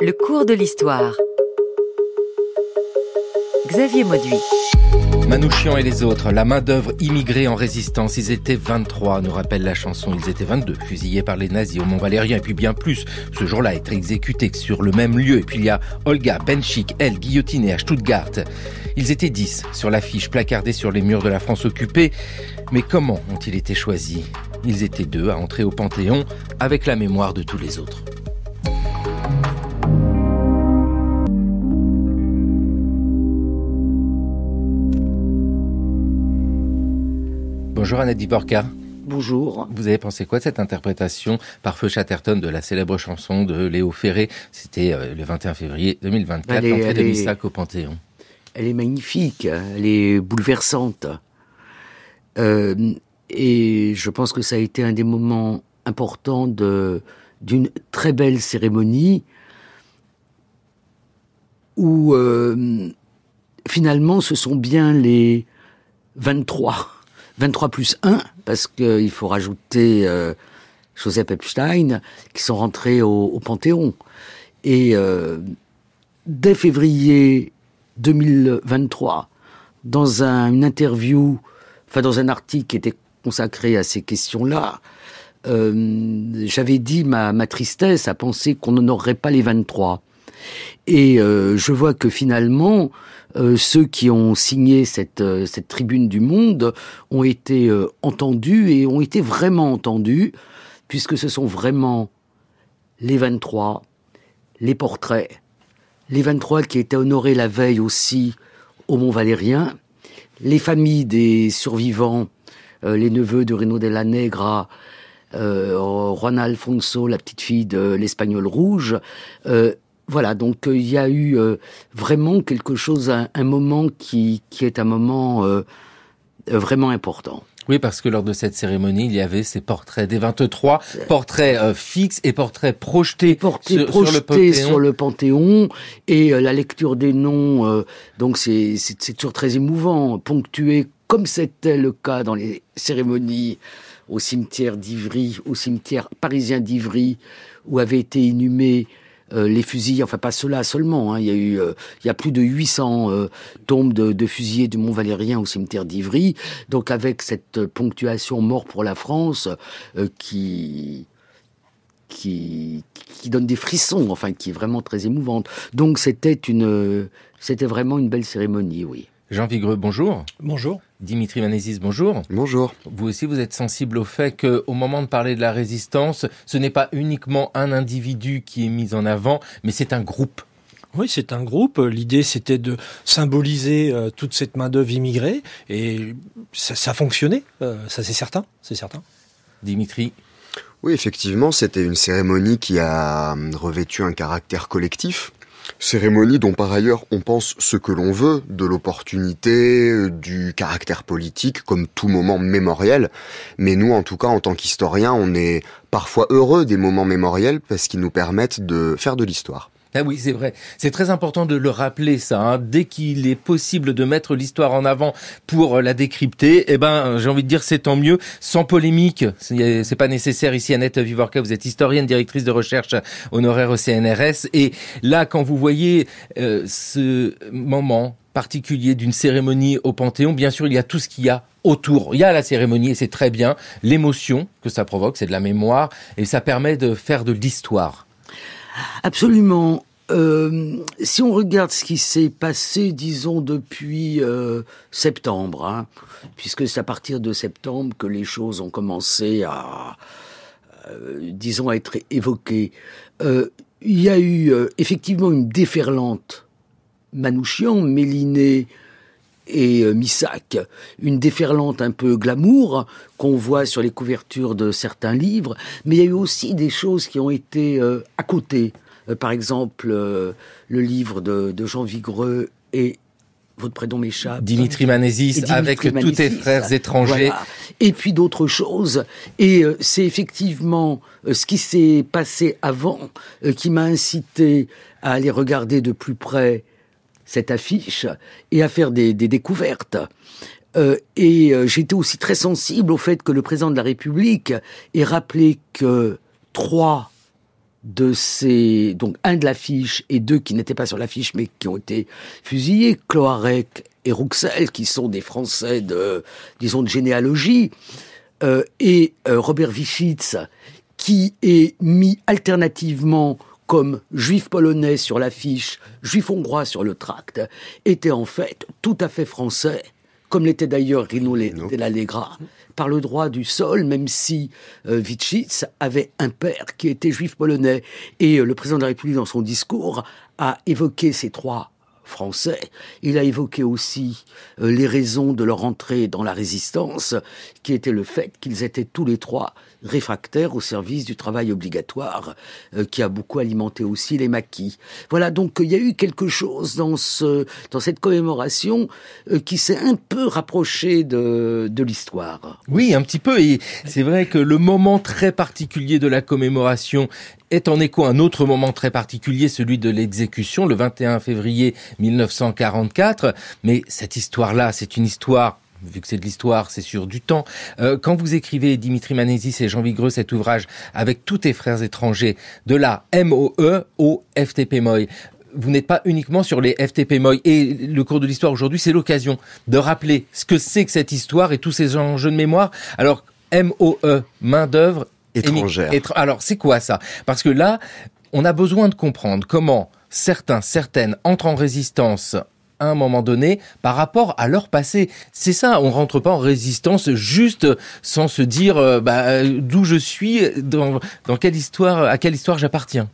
Le cours de l'histoire. Xavier Mauduit. Manouchian et les autres, la main-d'œuvre immigrée en résistance. Ils étaient 23, nous rappelle la chanson. Ils étaient 22, fusillés par les nazis au Mont-Valérien, et puis bien plus. Ce jour-là, être exécutés sur le même lieu. Et puis il y a Olga Benchik, elle, guillotinée à Stuttgart. Ils étaient 10 sur l'affiche placardée sur les murs de la France occupée. Mais comment ont-ils été choisis Ils étaient deux à entrer au Panthéon avec la mémoire de tous les autres. Bonjour Annette Borca. Bonjour. Vous avez pensé quoi de cette interprétation par Feu Chatterton de la célèbre chanson de Léo Ferré C'était euh, le 21 février 2024, l'entrée de Missac au Panthéon. Elle est magnifique, elle est bouleversante. Euh, et je pense que ça a été un des moments importants d'une très belle cérémonie où euh, finalement ce sont bien les 23 23 plus 1, parce qu'il euh, faut rajouter euh, Joseph Epstein, qui sont rentrés au, Panthéon. Et euh, dès février 2023, dans un, une interview, enfin dans un article qui était consacré à ces questions-là, j'avais dit ma, ma tristesse à penser qu'on n'honorerait pas les 23. Et euh, je vois que finalement, euh, ceux qui ont signé euh, cette, tribune du monde ont été entendus et ont été vraiment entendus, puisque ce sont vraiment les 23, les portraits, les 23 qui étaient honorés la veille aussi au Mont Valérien, les familles des survivants, les neveux de Reno de la Negra, Juan Alfonso, la petite fille de l'Espagnol Rouge, voilà, donc euh, il y a eu euh, vraiment quelque chose, un, un moment qui, qui, est un moment euh, vraiment important. Oui, parce que lors de cette cérémonie, il y avait ces portraits des 23, portraits fixes et portraits projetés, sur, projetés sur, le Panthéon. Et la lecture des noms, donc c'est toujours très émouvant, ponctué comme c'était le cas dans les cérémonies au cimetière d'Ivry, au cimetière parisien d'Ivry, où avaient été inhumés euh, les fusils, enfin pas cela seulement, hein. il y a eu, euh, il y a plus de 800 euh, tombes de, de, fusillés du Mont Valérien au cimetière d'Ivry, donc avec cette ponctuation mort pour la France qui, qui qui donne des frissons, enfin qui est vraiment très émouvante. Donc c'était une, c'était vraiment une belle cérémonie, oui. Jean Vigreux, bonjour. Bonjour. Dimitri Manesis, bonjour. Bonjour. Vous aussi, vous êtes sensible au fait qu'au moment de parler de la résistance, ce n'est pas uniquement un individu qui est mis en avant, mais c'est un groupe. Oui, c'est un groupe. L'idée, c'était de symboliser euh, toute cette main-d'œuvre immigrée. Et ça, fonctionnait. Euh, ça, c'est certain. C'est certain. Dimitri, oui, effectivement, c'était une cérémonie qui a euh, revêtu un caractère collectif. Cérémonie dont par ailleurs on pense ce que l'on veut de l'opportunité, du caractère politique comme tout moment mémoriel. Mais nous, en tout cas, en tant qu'historiens, on est parfois heureux des moments mémoriels parce qu'ils nous permettent de faire de l'histoire. Ah oui, c'est vrai. C'est très important de le rappeler, ça. Hein. Dès qu'il est possible de mettre l'histoire en avant pour euh, la décrypter, eh ben, euh, j'ai envie de dire, c'est tant mieux, sans polémique. C'est euh, pas nécessaire ici. Annette Vivorca, vous êtes historienne, directrice de recherche honoraire au CNRS. Et là, quand vous voyez ce moment particulier d'une cérémonie au Panthéon, bien sûr, il y a tout ce qu'il y a autour. Il y a la cérémonie et c'est très bien. L'émotion que ça provoque, c'est de la mémoire et ça permet de faire de l'histoire. Absolument. Euh, si on regarde ce qui s'est passé, disons, depuis euh, septembre, hein, puisque c'est à partir de septembre que les choses ont commencé à, euh, disons, à être évoquées, il y a eu effectivement une déferlante Manouchian, mélinée et euh, Missac, une déferlante un peu glamour qu'on voit sur les couvertures de certains livres, mais il y a eu aussi des choses qui ont été euh, à côté. Euh, par exemple, le livre de, de Jean Vigreux et votre prénom m'échappe. Dimitri Manesis avec tous tes frères étrangers. Et puis d'autres choses. Et c'est effectivement ce qui s'est passé avant qui m'a incité à aller regarder de plus près cette affiche et à faire des, des découvertes. Euh, et euh, j'étais aussi très sensible au fait que le président de la République ait rappelé que trois de ces donc un de l'affiche et deux qui n'étaient pas sur l'affiche mais qui ont été fusillés, Cloarec et Rouxel, qui sont des Français de disons de généalogie, euh, et euh, Robert Vichitz, qui est mis alternativement comme juif polonais sur l'affiche, juif hongrois sur le tract, était en fait tout à fait français, comme l'était d'ailleurs Rino de l'Allegra, par le droit du sol, même si euh, avait un père qui était juif polonais. Et euh, le président de la République, dans son discours, a évoqué ces trois français. Il a évoqué aussi euh, les raisons de leur entrée dans la résistance, qui était le fait qu'ils étaient tous les trois réfractaires au service du travail obligatoire, euh, qui a beaucoup alimenté aussi les maquis. Voilà, donc il y a eu quelque chose dans, ce, dans cette commémoration euh, qui s'est un peu rapproché de, de l'histoire. Oui, un petit peu. Et c'est vrai que le moment très particulier de la commémoration est en écho un autre moment très particulier, celui de l'exécution, le 21 février 1944. Mais cette histoire-là, c'est une histoire vu que c'est de l'histoire, c'est sûr, du temps. Euh, quand vous écrivez Dimitri Manesis et Jean Vigreux cet ouvrage avec tous tes frères étrangers, de la MOE au FTP MOI, vous n'êtes pas uniquement sur les FTP Moy. Et le cours de l'histoire aujourd'hui, c'est l'occasion de rappeler ce que c'est que cette histoire et tous ces enjeux de mémoire. Alors, MOE, main d'œuvre étrangère. Alors, c'est quoi ça Parce que là, on a besoin de comprendre comment certains, certaines entrent en résistance à un moment donné par rapport à leur passé. C'est ça, on rentre pas en résistance juste sans se dire euh, bah, euh, d'où je suis, dans quelle histoire, à quelle histoire j'appartiens.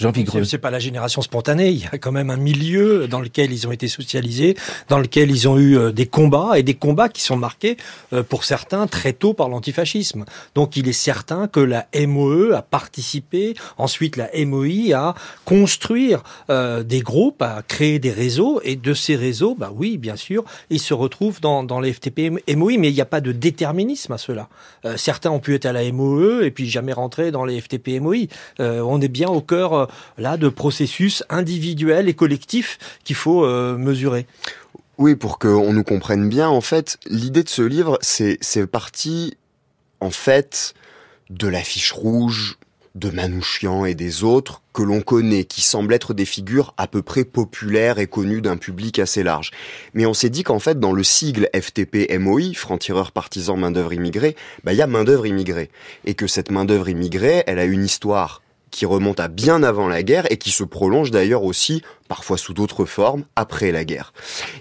Jean C'est pas la génération spontanée. Il y a quand même un milieu dans lequel ils ont été socialisés, dans lequel ils ont eu euh, des combats et des combats qui sont marqués euh, pour certains très tôt par l'antifascisme. Donc il est certain que la MOE a participé, ensuite la MOI à construire euh, des groupes, à créer des réseaux et de ces réseaux, bah oui, bien sûr, ils se retrouvent dans, dans les FTP MOI, mais il n'y a pas de déterminisme à cela. certains ont pu être à la MOE et puis jamais rentrer dans les FTP MOI. on est bien au cœur là de processus individuels et collectifs qu'il faut euh, mesurer. Oui, pour qu'on nous comprenne bien, en fait, l'idée de ce livre, c'est, partie, en fait, de l'affiche rouge de Manouchian et des autres que l'on connaît, qui semblent être des figures à peu près populaires et connues d'un public assez large. Mais on s'est dit qu'en fait, dans le sigle FTP-MOI, franc-tireur partisan main-d'œuvre immigrée, bah, il y a main-d'œuvre immigrée. Et que cette main-d'œuvre immigrée, elle a une histoire qui remonte à bien avant la guerre et qui se prolonge d'ailleurs aussi parfois sous d'autres formes, après la guerre.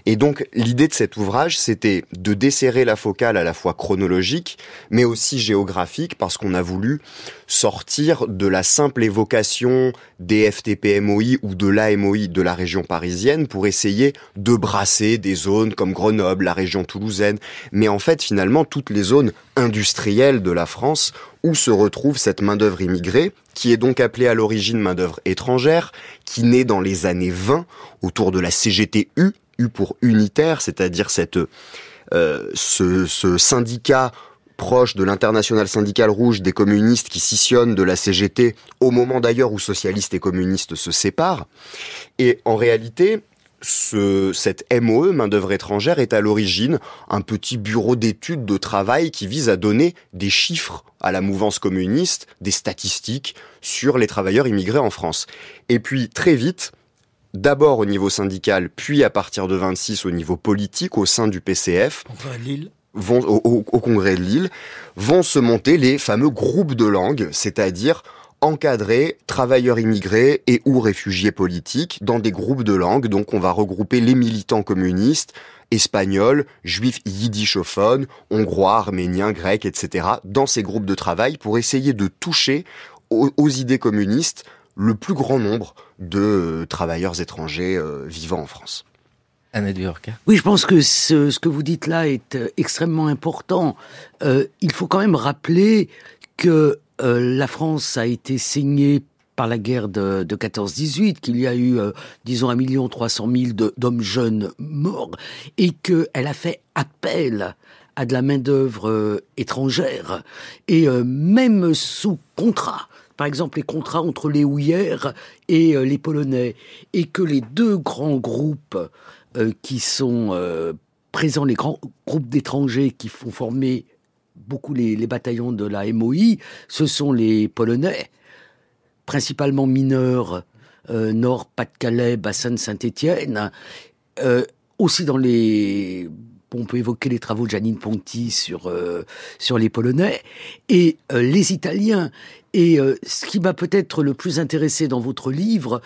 Et donc l'idée de cet ouvrage, c'était de desserrer la focale à la fois chronologique, mais aussi géographique, parce qu'on a voulu sortir de la simple évocation des FTP-MOI ou de l'AMOI de la région parisienne pour essayer de brasser des zones comme Grenoble, la région toulousaine, mais en fait finalement toutes les zones industrielles de la France où se retrouve cette main-d'œuvre immigrée, qui est donc appelée à l'origine main-d'œuvre étrangère, qui naît dans les années 20 autour de la CGTU, U pour unitaire, c'est-à-dire cette euh, ce, syndicat proche de l'international syndicale rouge des communistes qui scissionne de la CGT au moment d'ailleurs où socialistes et communistes se séparent. Et en réalité, ce, cette MOE, main-d'œuvre étrangère, est à l'origine un petit bureau d'études de travail qui vise à donner des chiffres à la mouvance communiste, des statistiques sur les travailleurs immigrés en France. Et puis très vite, d'abord au niveau syndical, puis à partir de 26 au niveau politique, au sein du PCF. vont au, au, congrès de Lille, vont se monter les fameux groupes de langue, c'est-à-dire encadrer travailleurs immigrés et ou réfugiés politiques dans des groupes de langues. Donc on va regrouper les militants communistes, espagnols, juifs yiddishophones, hongrois, arméniens, grecs, etc. dans ces groupes de travail pour essayer de toucher aux, idées communistes le plus grand nombre de euh, travailleurs étrangers euh, vivant en France. Oui, je pense que ce, que vous dites là est euh, extrêmement important. il faut quand même rappeler que euh, la France a été saignée par la guerre de, de 14-18, qu'il y a eu, euh, disons, trois cent mille d'hommes jeunes morts, et qu'elle a fait appel à de la main-d'œuvre euh, étrangère, et euh, même sous contrat. Par exemple, les contrats entre les houillères et les Polonais, et que les deux grands groupes qui sont présents, les grands groupes d'étrangers qui font former beaucoup les, bataillons de la MOI, ce sont les Polonais, principalement mineurs, euh, Nord, Pas-de-Calais, Bassin, Saint-Étienne. Euh, aussi dans les... On peut évoquer les travaux de Janine Ponti sur, euh, sur les Polonais et les Italiens. Et ce qui m'a peut-être le plus intéressé dans votre livre,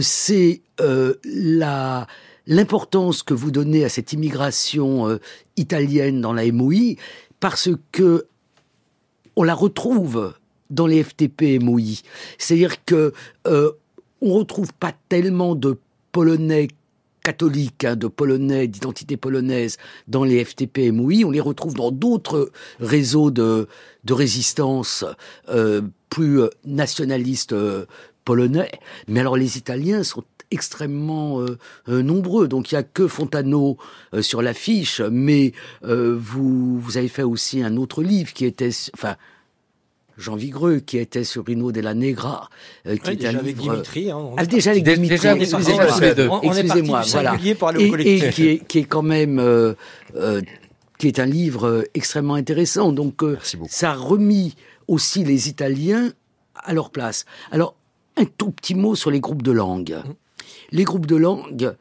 c'est la l'importance que vous donnez à cette immigration italienne dans la MOI, parce que on la retrouve dans les FTP MOI. C'est-à-dire que euh, on retrouve pas tellement de Polonais catholiques, hein, de Polonais, d'identité polonaise dans les FTP MOI. On les retrouve dans d'autres réseaux de, résistance euh, plus nationalistes euh, polonais. Mais alors les Italiens sont extrêmement euh, euh, nombreux. Donc il n'y a que Fontano euh, sur l'affiche, mais vous, vous avez fait aussi un autre livre qui était... Enfin, Jean Vigreux, qui était sur Rino de la Negra, qui est déjà un livre... Hein, ah, déjà avec Dimitri, déjà, excusez-moi, voilà. et, qui, est, qui, est, quand même... qui est un livre extrêmement intéressant. Donc, ça a remis aussi les Italiens à leur place. Alors, un tout petit mot sur les groupes de langues mmh. Les groupes de langue,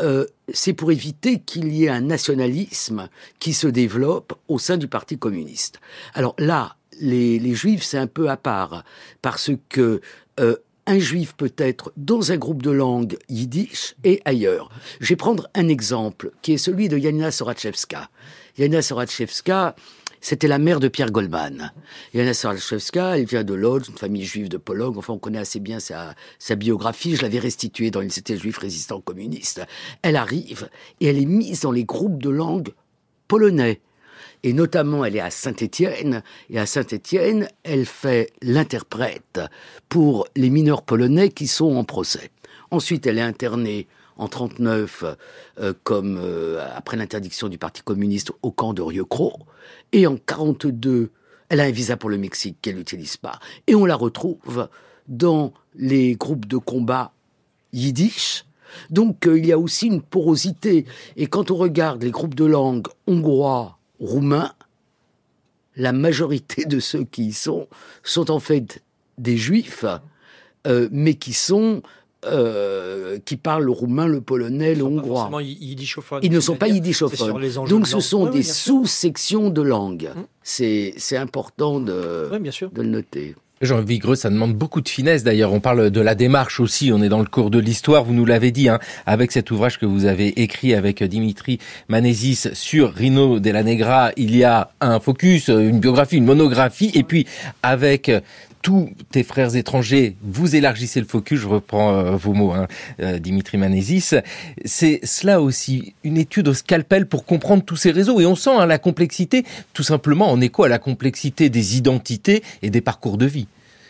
euh, c'est pour éviter qu'il y ait un nationalisme qui se développe au sein du Parti communiste. Alors là, les, juifs, c'est un peu à part, parce que euh, un juif peut être dans un groupe de langue yiddish et ailleurs. Je vais prendre un exemple, qui est celui de Yanina Sorachevska. Yanina Sorachevska, c'était la mère de Pierre Goldman. Yana Sarlachevska, elle vient de Lodz, une famille juive de Pologne. Enfin, on connaît assez bien sa, biographie. Je l'avais restituée dans une cité juive résistant communiste. Elle arrive et elle est mise dans les groupes de langue polonais. Et notamment, elle est à Saint-Étienne. Et à Saint-Étienne, elle fait l'interprète pour les mineurs polonais qui sont en procès. Ensuite, elle est internée en 1939, euh, comme euh, après l'interdiction du Parti communiste au camp de Rieucros et en 42 elle a un visa pour le Mexique qu'elle n'utilise pas et on la retrouve dans les groupes de combat yiddish. Donc euh, il y a aussi une porosité et quand on regarde les groupes de langue hongrois, roumains, la majorité de ceux qui y sont sont en fait des juifs, mais qui sont euh, qui parlent le roumain, le polonais, le hongrois. Ils ne sont pas yiddishophones. Donc ce sont des sous-sections de langues. Mmh. C'est important de, de le noter. Jean Vigreux, ça demande beaucoup de finesse d'ailleurs. On parle de la démarche aussi, on est dans le cours de l'histoire, vous nous l'avez dit, hein, avec cet ouvrage que vous avez écrit avec Dimitri Manesis sur Rino de la Negra, il y a un focus, une biographie, une monographie, et puis avec tous tes frères étrangers, vous élargissez le focus, je reprends euh, vos mots, hein, euh, Dimitri Manesis. c'est cela aussi, une étude au scalpel pour comprendre tous ces réseaux. Et on sent hein, la complexité, tout simplement en écho à la complexité des identités et des parcours de vie.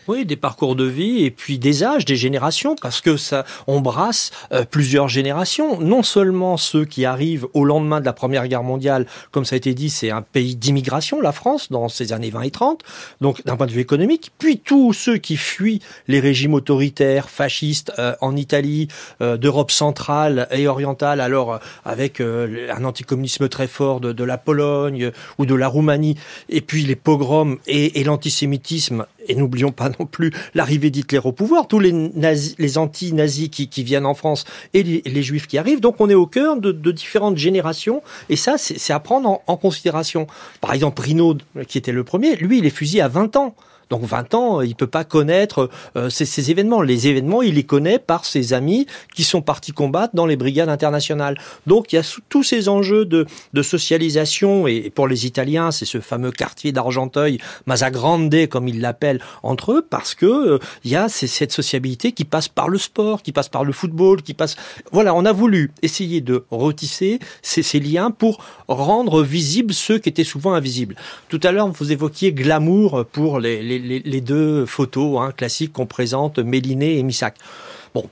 Oui, des parcours de vie et puis des âges, des générations, parce que ça, embrasse euh, plusieurs générations. Non seulement ceux qui arrivent au lendemain de la Première Guerre mondiale, comme ça a été dit, c'est un pays d'immigration, la France, dans ces années 20 et 30, donc d'un point de vue économique, puis tous ceux qui fuient les régimes autoritaires, fascistes euh, en Italie, euh, d'Europe centrale et orientale, alors avec un anticommunisme très fort de, la Pologne ou de la Roumanie, et puis les pogroms et l'antisémitisme et n'oublions pas non plus l'arrivée d'Hitler au pouvoir, tous les, nazis, les anti-nazis qui, qui, viennent en France et les, juifs qui arrivent. Donc on est au cœur de, différentes générations et ça, c'est à prendre en, considération. Par exemple, Rinaud, qui était le premier, lui, il est fusillé à 20 ans. Donc 20 ans, euh, il peut pas connaître euh, ces, ces, événements. Les événements, il les connaît par ses amis qui sont partis combattre dans les brigades internationales. Donc il y a tous ces enjeux de, de socialisation et, pour les Italiens, c'est ce fameux quartier d'Argenteuil, Masagrande, comme ils l'appellent entre eux, parce que euh, il y a ces, cette sociabilité qui passe par le sport, qui passe par le football, qui passe. Voilà, on a voulu essayer de retisser ces, ces liens pour rendre visibles ceux qui étaient souvent invisibles. Tout à l'heure, vous évoquiez glamour pour les les, deux photos hein, classiques qu'on présente, Méliné et Missac. Bon,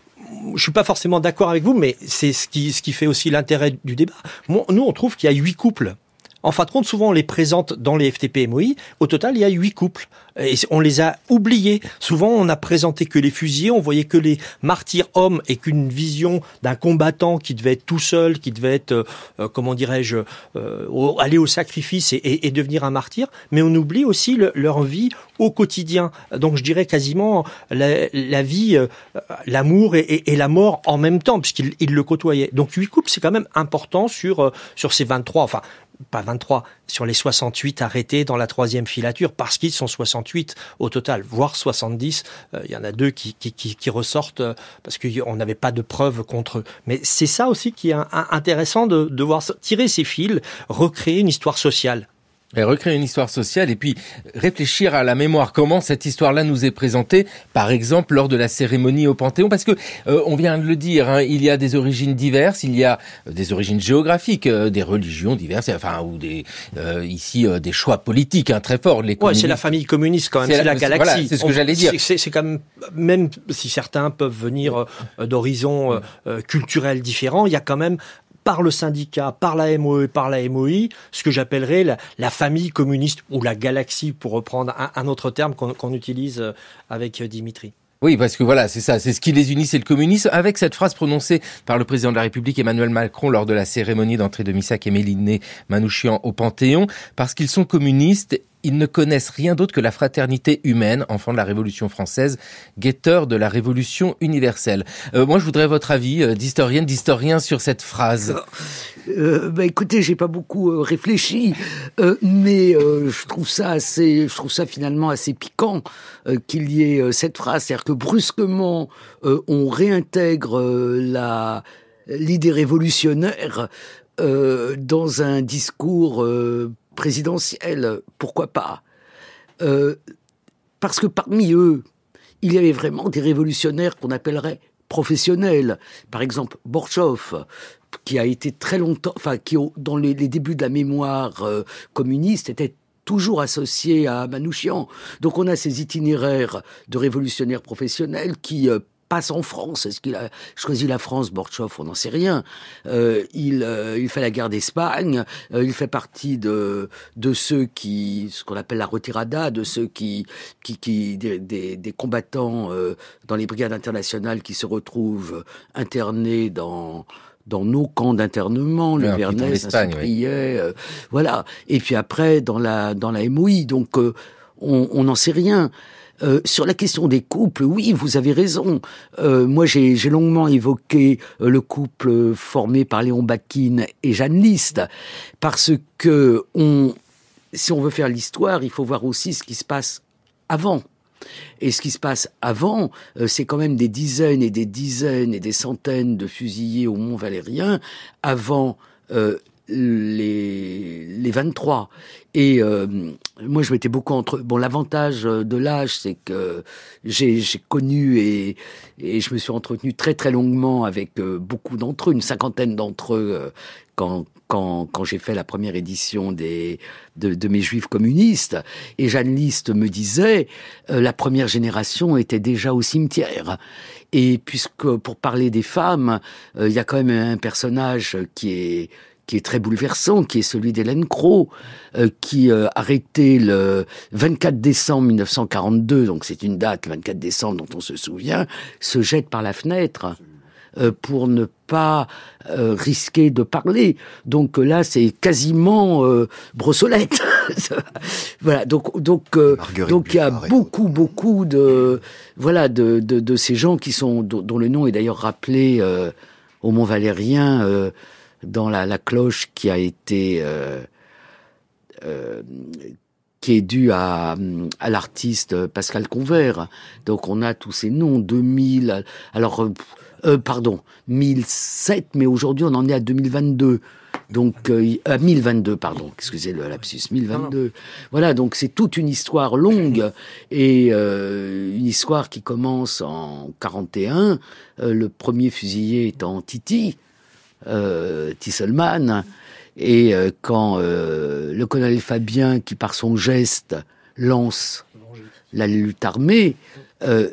je suis pas forcément d'accord avec vous, mais c'est ce qui, fait aussi l'intérêt du débat. nous, on trouve qu'il y a huit couples en fin de compte, souvent on les présente dans les FTP MOI. Au total, il y a huit couples. Et on les a oubliés. Souvent, on a présenté que les fusillés, on voyait que les martyrs hommes et qu'une vision d'un combattant qui devait être tout seul, qui devait être, euh, euh, comment dirais-je, euh, aller au sacrifice et, devenir un martyr. Mais on oublie aussi leur vie au quotidien. Donc, je dirais quasiment la, vie, l'amour et, la mort en même temps, puisqu'ils le côtoyaient. Donc, huit couples, c'est quand même important sur sur ces 23. Enfin, pas 23, sur les 68 arrêtés dans la troisième filature, parce qu'ils sont 68 au total, voire 70. Euh, il y en a deux qui, qui, qui, ressortent euh, parce qu'on n'avait pas de preuves contre eux. Mais c'est ça aussi qui est intéressant de, de voir tirer ces fils, recréer une histoire sociale. Et recréer une histoire sociale et puis réfléchir à la mémoire comment cette histoire-là nous est présentée, par exemple lors de la cérémonie au Panthéon, parce que euh, on vient de le dire, hein, il y a des origines diverses, il y a euh, des origines géographiques, euh, des religions diverses, enfin ou des ici des choix politiques hein, très forts. Les ouais, c'est la famille communiste quand même, c'est la, galaxie. c'est ce que j'allais dire. C'est quand même même si certains peuvent venir d'horizons culturels différents, il y a quand même par le syndicat, par la MOE, par la MOI, ce que j'appellerais la, famille communiste ou la galaxie, pour reprendre un, autre terme qu'on utilise euh, avec euh, Dimitri. Oui, parce que voilà, c'est ça, c'est ce qui les unit, c'est le communisme, avec cette phrase prononcée par le président de la République Emmanuel Macron lors de la cérémonie d'entrée de Missak et Méliné Manouchian au Panthéon, parce qu'ils sont communistes ils ne connaissent rien d'autre que la fraternité humaine, enfant de la Révolution française, guetteur de la Révolution universelle. Euh, moi, je voudrais votre avis euh, d'historienne, d'historien sur cette phrase. Euh, bah, écoutez, j'ai pas beaucoup euh, réfléchi, euh, mais je trouve ça assez, je trouve ça finalement assez piquant qu'il y ait cette phrase, c'est-à-dire que brusquement on réintègre la l'idée révolutionnaire euh, dans un discours euh, présidentielle, pourquoi pas euh, Parce que parmi eux, il y avait vraiment des révolutionnaires qu'on appellerait professionnels. Par exemple, Borchov, qui a été très longtemps, enfin, qui dans les, débuts de la mémoire euh, communiste était toujours associé à Manouchian. Donc on a ces itinéraires de révolutionnaires professionnels qui euh, passe en France Est-ce qu'il a choisi la France, Borchov On n'en sait rien. Euh, il, euh, il fait la guerre d'Espagne. Euh, il fait partie de, de ceux qui, ce qu'on appelle la retirada, de ceux qui, qui, qui des, des, combattants euh, dans les brigades internationales qui se retrouvent internés dans dans nos camps d'internement, le Vernet, saint Espagne. voilà. Et puis après, dans la dans la MOI. Donc, on n'en sait rien. Euh, sur la question des couples, oui, vous avez raison. Euh, moi, j'ai longuement évoqué euh, le couple formé par Léon Bakine et Jeanne Liste, parce que si on veut faire l'histoire, il faut voir aussi ce qui se passe avant. Et ce qui se passe avant, c'est quand même des dizaines et des dizaines et des centaines de fusillés au Mont Valérien avant les, les 23. Et euh, moi, je m'étais beaucoup entre. Bon, l'avantage euh, de l'âge, c'est que j'ai connu et, et, je me suis entretenu très très longuement avec euh, beaucoup d'entre eux, une cinquantaine d'entre eux, quand, quand, quand j'ai fait la première édition des, de, de mes Juifs communistes. Et Jeanne Liste me disait, la première génération était déjà au cimetière. Et puisque pour parler des femmes, il y a quand même un personnage qui est qui est très bouleversant, qui est celui d'Hélène Crow, euh, qui euh, le 24 décembre 1942, donc c'est une date, le 24 décembre dont on se souvient, se jette par la fenêtre euh, pour ne pas euh, risquer de parler. Donc là, c'est quasiment brossolette. voilà. Donc donc donc il y a beaucoup beaucoup de voilà de, de, ces gens qui sont dont, dont le nom est d'ailleurs rappelé au Mont Valérien dans la, la cloche qui a été euh, euh, qui est due à, à l'artiste euh, Pascal Convert. Donc on a tous ces noms 2000. Alors euh, euh, pardon 1007, mais aujourd'hui on en est à 2022. Donc euh, 1022, pardon, excusez le lapsus, 1022. Voilà, donc c'est toute une histoire longue et euh, une histoire qui commence en 41, le premier fusillé étant Titi, euh, Tisselman. Et euh, quand euh, le colonel Fabien, qui par son geste lance la lutte armée, euh,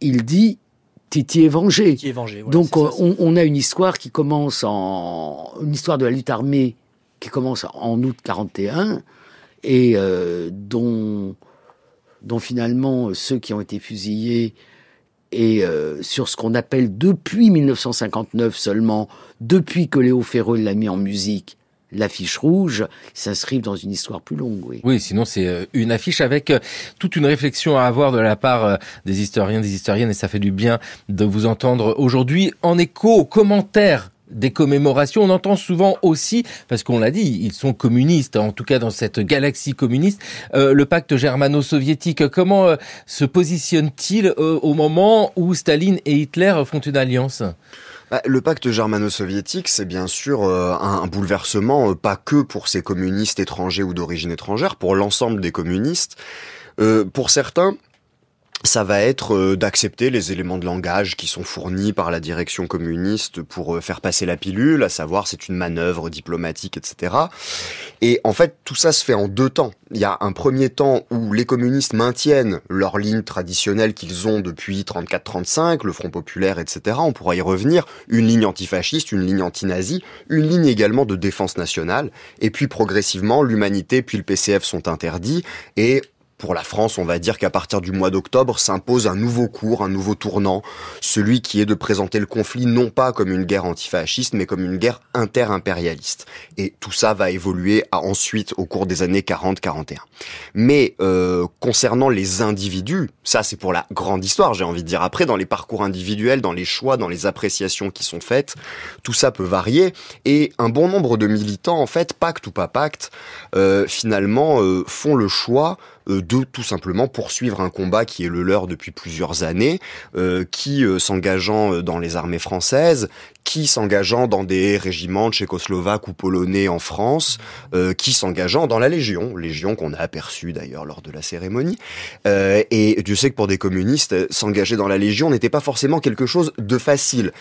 il dit Titi est vengé. Donc on, a une histoire qui commence en histoire de la lutte armée qui commence en août 41 et dont dont finalement ceux qui ont été fusillés et euh, sur ce qu'on appelle depuis 1959 seulement, depuis que Léo Ferreux l'a mis en musique, l'affiche rouge s'inscrivent dans une histoire plus longue. Oui, oui sinon c'est euh, une affiche avec euh, toute une réflexion à avoir de la part des historiens, des historiennes, et ça fait du bien de vous entendre aujourd'hui en écho aux commentaires des commémorations. On entend souvent aussi, parce qu'on l'a dit, ils sont communistes, en tout cas dans cette galaxie communiste, euh, le pacte germano-soviétique. Comment euh, se positionne-t-il euh, au moment où Staline et Hitler font une alliance bah, le pacte germano-soviétique, c'est bien sûr un, bouleversement, pas que pour ces communistes étrangers ou d'origine étrangère, pour l'ensemble des communistes. pour certains, ça va être euh, d'accepter les éléments de langage qui sont fournis par la direction communiste pour euh, faire passer la pilule, à savoir c'est une manœuvre diplomatique, etc. Et en fait, tout ça se fait en deux temps. Il y a un premier temps où les communistes maintiennent leur ligne traditionnelle qu'ils ont depuis 34-35, le Front Populaire, etc. On pourra y revenir. Une ligne antifasciste, une ligne anti une ligne également de défense nationale. Et puis progressivement, l'humanité puis le PCF sont interdits et pour la France, on va dire qu'à partir du mois d'octobre s'impose un nouveau cours, un nouveau tournant, celui qui est de présenter le conflit non pas comme une guerre antifasciste, mais comme une guerre inter-impérialiste. Et tout ça va évoluer à ensuite au cours des années 40-41. Mais euh, concernant les individus, ça c'est pour la grande histoire, j'ai envie de dire. Après, dans les parcours individuels, dans les choix, dans les appréciations qui sont faites, tout ça peut varier. Et un bon nombre de militants, en fait, pacte ou pas pacte, euh, finalement, euh, font le choix euh, de tout simplement poursuivre un combat qui est le leur depuis plusieurs années, euh, qui euh, s'engageant dans les armées françaises, qui s'engageant dans des régiments tchécoslovaques ou polonais en France, euh, qui s'engageant dans la Légion, Légion qu'on a aperçue d'ailleurs lors de la cérémonie. Euh, et Dieu sait que pour des communistes, s'engager dans la Légion n'était pas forcément quelque chose de facile.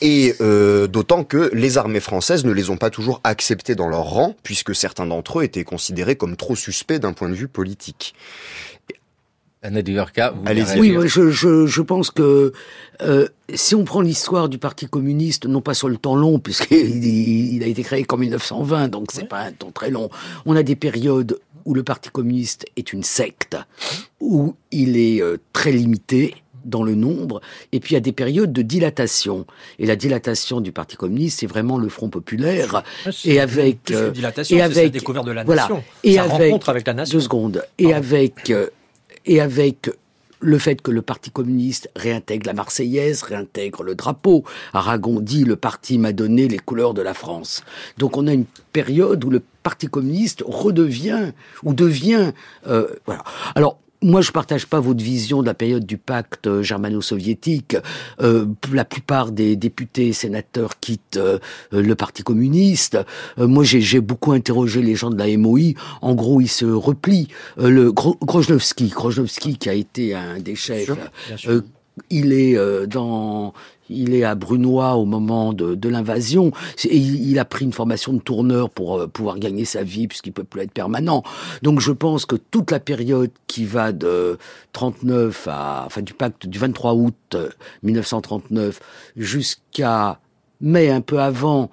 Et euh, d'autant que les armées françaises ne les ont pas toujours acceptés dans leur rang, puisque certains d'entre eux étaient considérés comme trop suspects d'un point de vue politique. Anna vous allez Oui, je, je, pense que euh, si on prend l'histoire du Parti communiste, non pas sur le temps long, puisqu'il il a été créé qu'en 1920, donc c'est pas un temps très long, on a des périodes où le Parti communiste est une secte, où il est euh, très limité, dans le nombre, et puis il y a des périodes de dilatation. Et la dilatation du Parti communiste, c'est vraiment le Front populaire, ah, et avec, euh, et avec, la découverte de la nation, et avec, rencontre avec la nation. et avec euh, et avec le fait que le Parti communiste réintègre la Marseillaise, réintègre le drapeau. Aragon dit le parti m'a donné les couleurs de la France. Donc on a une période où le Parti communiste redevient ou devient euh, voilà. Alors moi, je ne partage pas votre vision de la période du pacte euh, germano-soviétique. Euh, la plupart des députés et sénateurs quittent euh, le Parti communiste. Euh, moi, j'ai beaucoup interrogé les gens de la MOI. En gros, ils se replient. le qui a été un des chefs, il est dans il est à Brunois au moment de, l'invasion. Et il a pris une formation de tourneur pour euh, pouvoir gagner sa vie puisqu'il peut plus être permanent. Donc je pense que toute la période qui va de 39 à, enfin du pacte du 23 août 1939 euh, jusqu'à mai un peu avant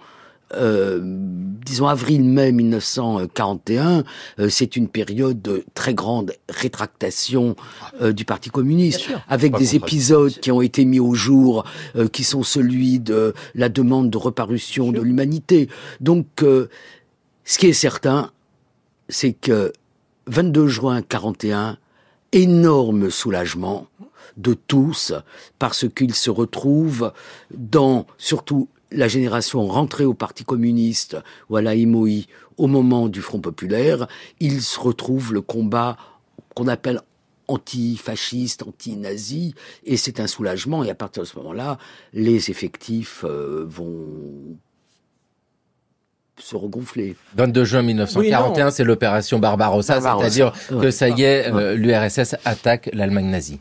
euh, disons avril-mai 1941, euh, c'est une période de très grande rétractation euh, du Parti communiste, avec des épisodes qui ont été mis au jour, qui sont celui de la demande de reparution de l'humanité. Donc, ce qui est certain, c'est que 22 juin 1941, énorme soulagement de tous parce qu'ils se retrouvent dans surtout la génération rentrée au Parti communiste ou à la IMOI, au moment du Front populaire, ils se retrouvent le combat qu'on appelle antifasciste, anti-nazi, et c'est un soulagement, et à partir de ce moment-là, les effectifs euh, vont se regonfler. 22 juin 1941, c'est l'opération Barbarossa, c'est-à-dire que ça y est, euh, l'URSS attaque l'Allemagne nazie.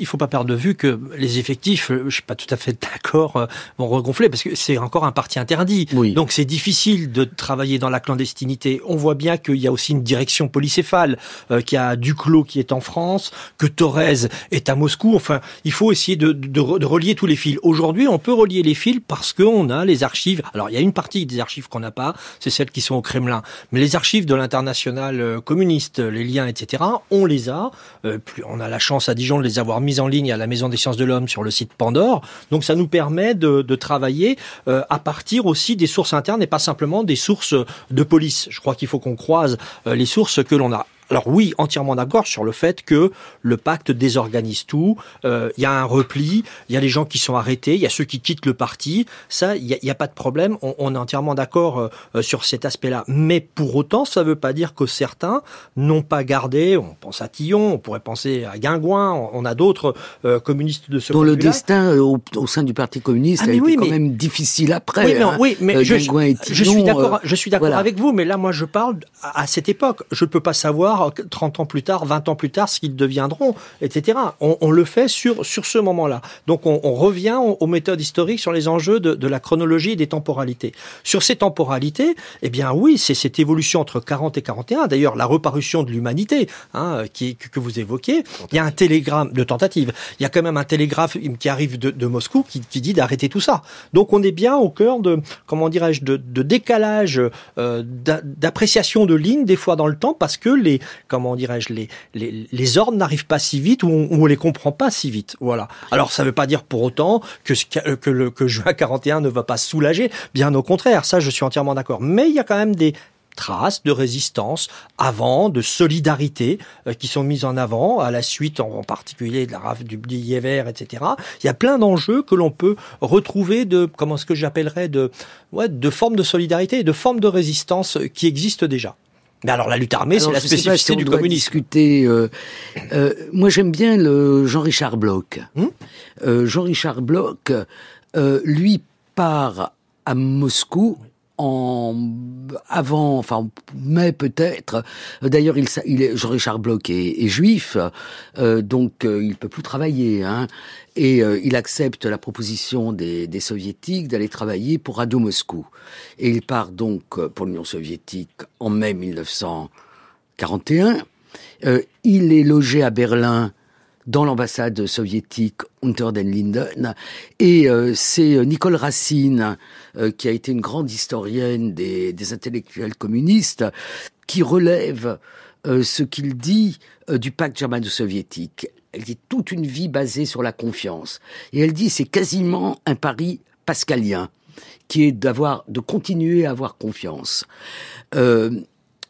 Il faut pas perdre de vue que les effectifs, euh, je suis pas tout à fait d'accord, euh, vont regonfler parce que c'est encore un parti interdit. Donc c'est difficile de travailler dans la clandestinité. On voit bien qu'il y a aussi une direction polycéphale, qu'il y a Duclos qui est en France, que Torres est à Moscou. Enfin, il faut essayer de, de relier tous les fils. Aujourd'hui, on peut relier les fils parce qu'on a les archives. Alors il y a une partie des archives qu'on n'a pas c'est celles qui sont au Kremlin. Mais les archives de l'international euh, communiste, euh, les liens, etc., on les a. Euh, on a la chance à Dijon de les avoir mises en ligne à la Maison des sciences de l'homme sur le site Pandore. Donc ça nous permet de, travailler à partir aussi des sources internes et pas simplement des sources de police. Je crois qu'il faut qu'on croise les sources que l'on a alors oui, entièrement d'accord sur le fait que le pacte désorganise tout. Il euh, y a un repli, il y a les gens qui sont arrêtés, il y a ceux qui quittent le parti. Ça, il n'y a, pas de problème. On, est entièrement d'accord euh, sur cet aspect-là. Mais pour autant, ça ne veut pas dire que certains n'ont pas gardé. On pense à Tillon, on pourrait penser à Guingouin. On, a d'autres euh, communistes de ce. Dont le destin au, sein du Parti communiste ah, a été quand même difficile après. Oui, mais, hein. oui, mais je, suis d'accord. je suis d'accord avec vous, mais là, moi, je parle à, à cette époque. Je ne peux pas savoir 30 ans plus tard, 20 ans plus tard, ce qu'ils deviendront, etc. On, le fait sur, sur ce moment-là. Donc on, revient aux, méthodes historiques sur les enjeux de, la chronologie et des temporalités. Sur ces temporalités, eh bien oui, c'est cette évolution entre 40 et 41, d'ailleurs la reparution de l'humanité hein, qui, que vous évoquez, il y a un télégramme de tentative, il y a quand même un télégraphe qui arrive de, de Moscou qui, dit d'arrêter tout ça. Donc on est bien au cœur de, comment dirais-je, de, de décalage, euh, d'appréciation de lignes des fois dans le temps parce que les, comment dirais-je, les, ordres n'arrivent pas si vite ou on, ne les comprend pas si vite. Voilà. Alors ça ne veut pas dire pour autant que, euh, que, le, que juin 41 ne va pas soulager, bien au contraire, ça je suis entièrement d'accord. Mais il y a quand même des, traces de résistance avant, de solidarité euh, qui sont mises en avant à la suite en, particulier de la rafle du Bliévert, etc. Il y a plein d'enjeux que l'on peut retrouver de, comment ce que j'appellerais de, de formes de solidarité et de formes de résistance euh, qui existent déjà. Mais alors la lutte armée, c'est la spécificité du communisme. Discuter, euh, euh, moi j'aime bien le Jean-Richard Bloch. Hmm euh, Jean-Richard Bloch, lui part à Moscou en avant, enfin mai peut-être. D'ailleurs, il, il est Jean-Richard Bloch est, juif, euh, donc euh, il peut plus travailler. Hein, et euh, il accepte la proposition des, des soviétiques d'aller travailler pour Radio Moscou. Et il part donc pour l'Union soviétique en mai 1941. il est logé à Berlin dans l'ambassade soviétique unter den Linden. Et euh, c'est euh, Nicole Racine, euh, qui a été une grande historienne des, des intellectuels communistes, qui relève ce qu'il dit du pacte germano-soviétique. Elle dit toute une vie basée sur la confiance. Et elle dit c'est quasiment un pari pascalien qui est d'avoir, de continuer à avoir confiance.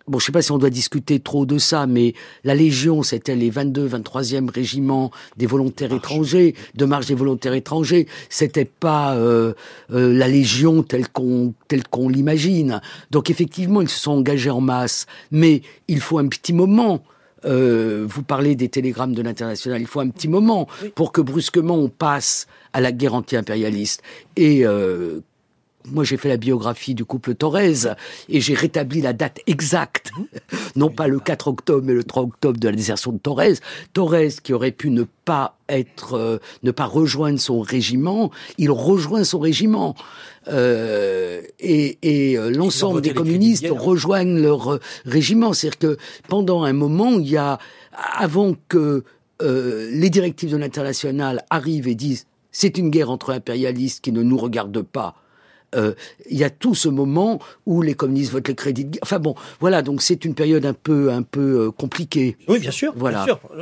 Bon, je sais pas si on doit discuter trop de ça, mais la Légion, c'était les 22, 23e régiments des volontaires étrangers, de marche des volontaires étrangers. C'était pas euh, euh, la Légion telle qu'on telle qu'on l'imagine. Donc effectivement, ils se sont engagés en masse, mais il faut un petit moment. Euh, vous parlez des télégrammes de l'international. Il faut un petit moment pour que brusquement on passe à la guerre anti-impérialiste. Et moi j'ai fait la biographie du couple Torres et j'ai rétabli la date exacte, mmh. non pas le 4 octobre mais le 3 octobre de la désertion de Torres. Torres qui aurait pu ne pas être, euh, ne pas rejoindre son régiment, il rejoint son régiment. Euh, et, et euh, l'ensemble des communistes rejoignent leur euh, régiment. C'est-à-dire que pendant un moment, il y a, avant que les directives de l'international arrivent et disent c'est une guerre entre impérialistes qui ne nous regardent pas euh, il y a tout ce moment où les communistes votent les crédits. De... Enfin bon, voilà, donc c'est une période un peu, un peu euh, compliquée. Oui, bien sûr.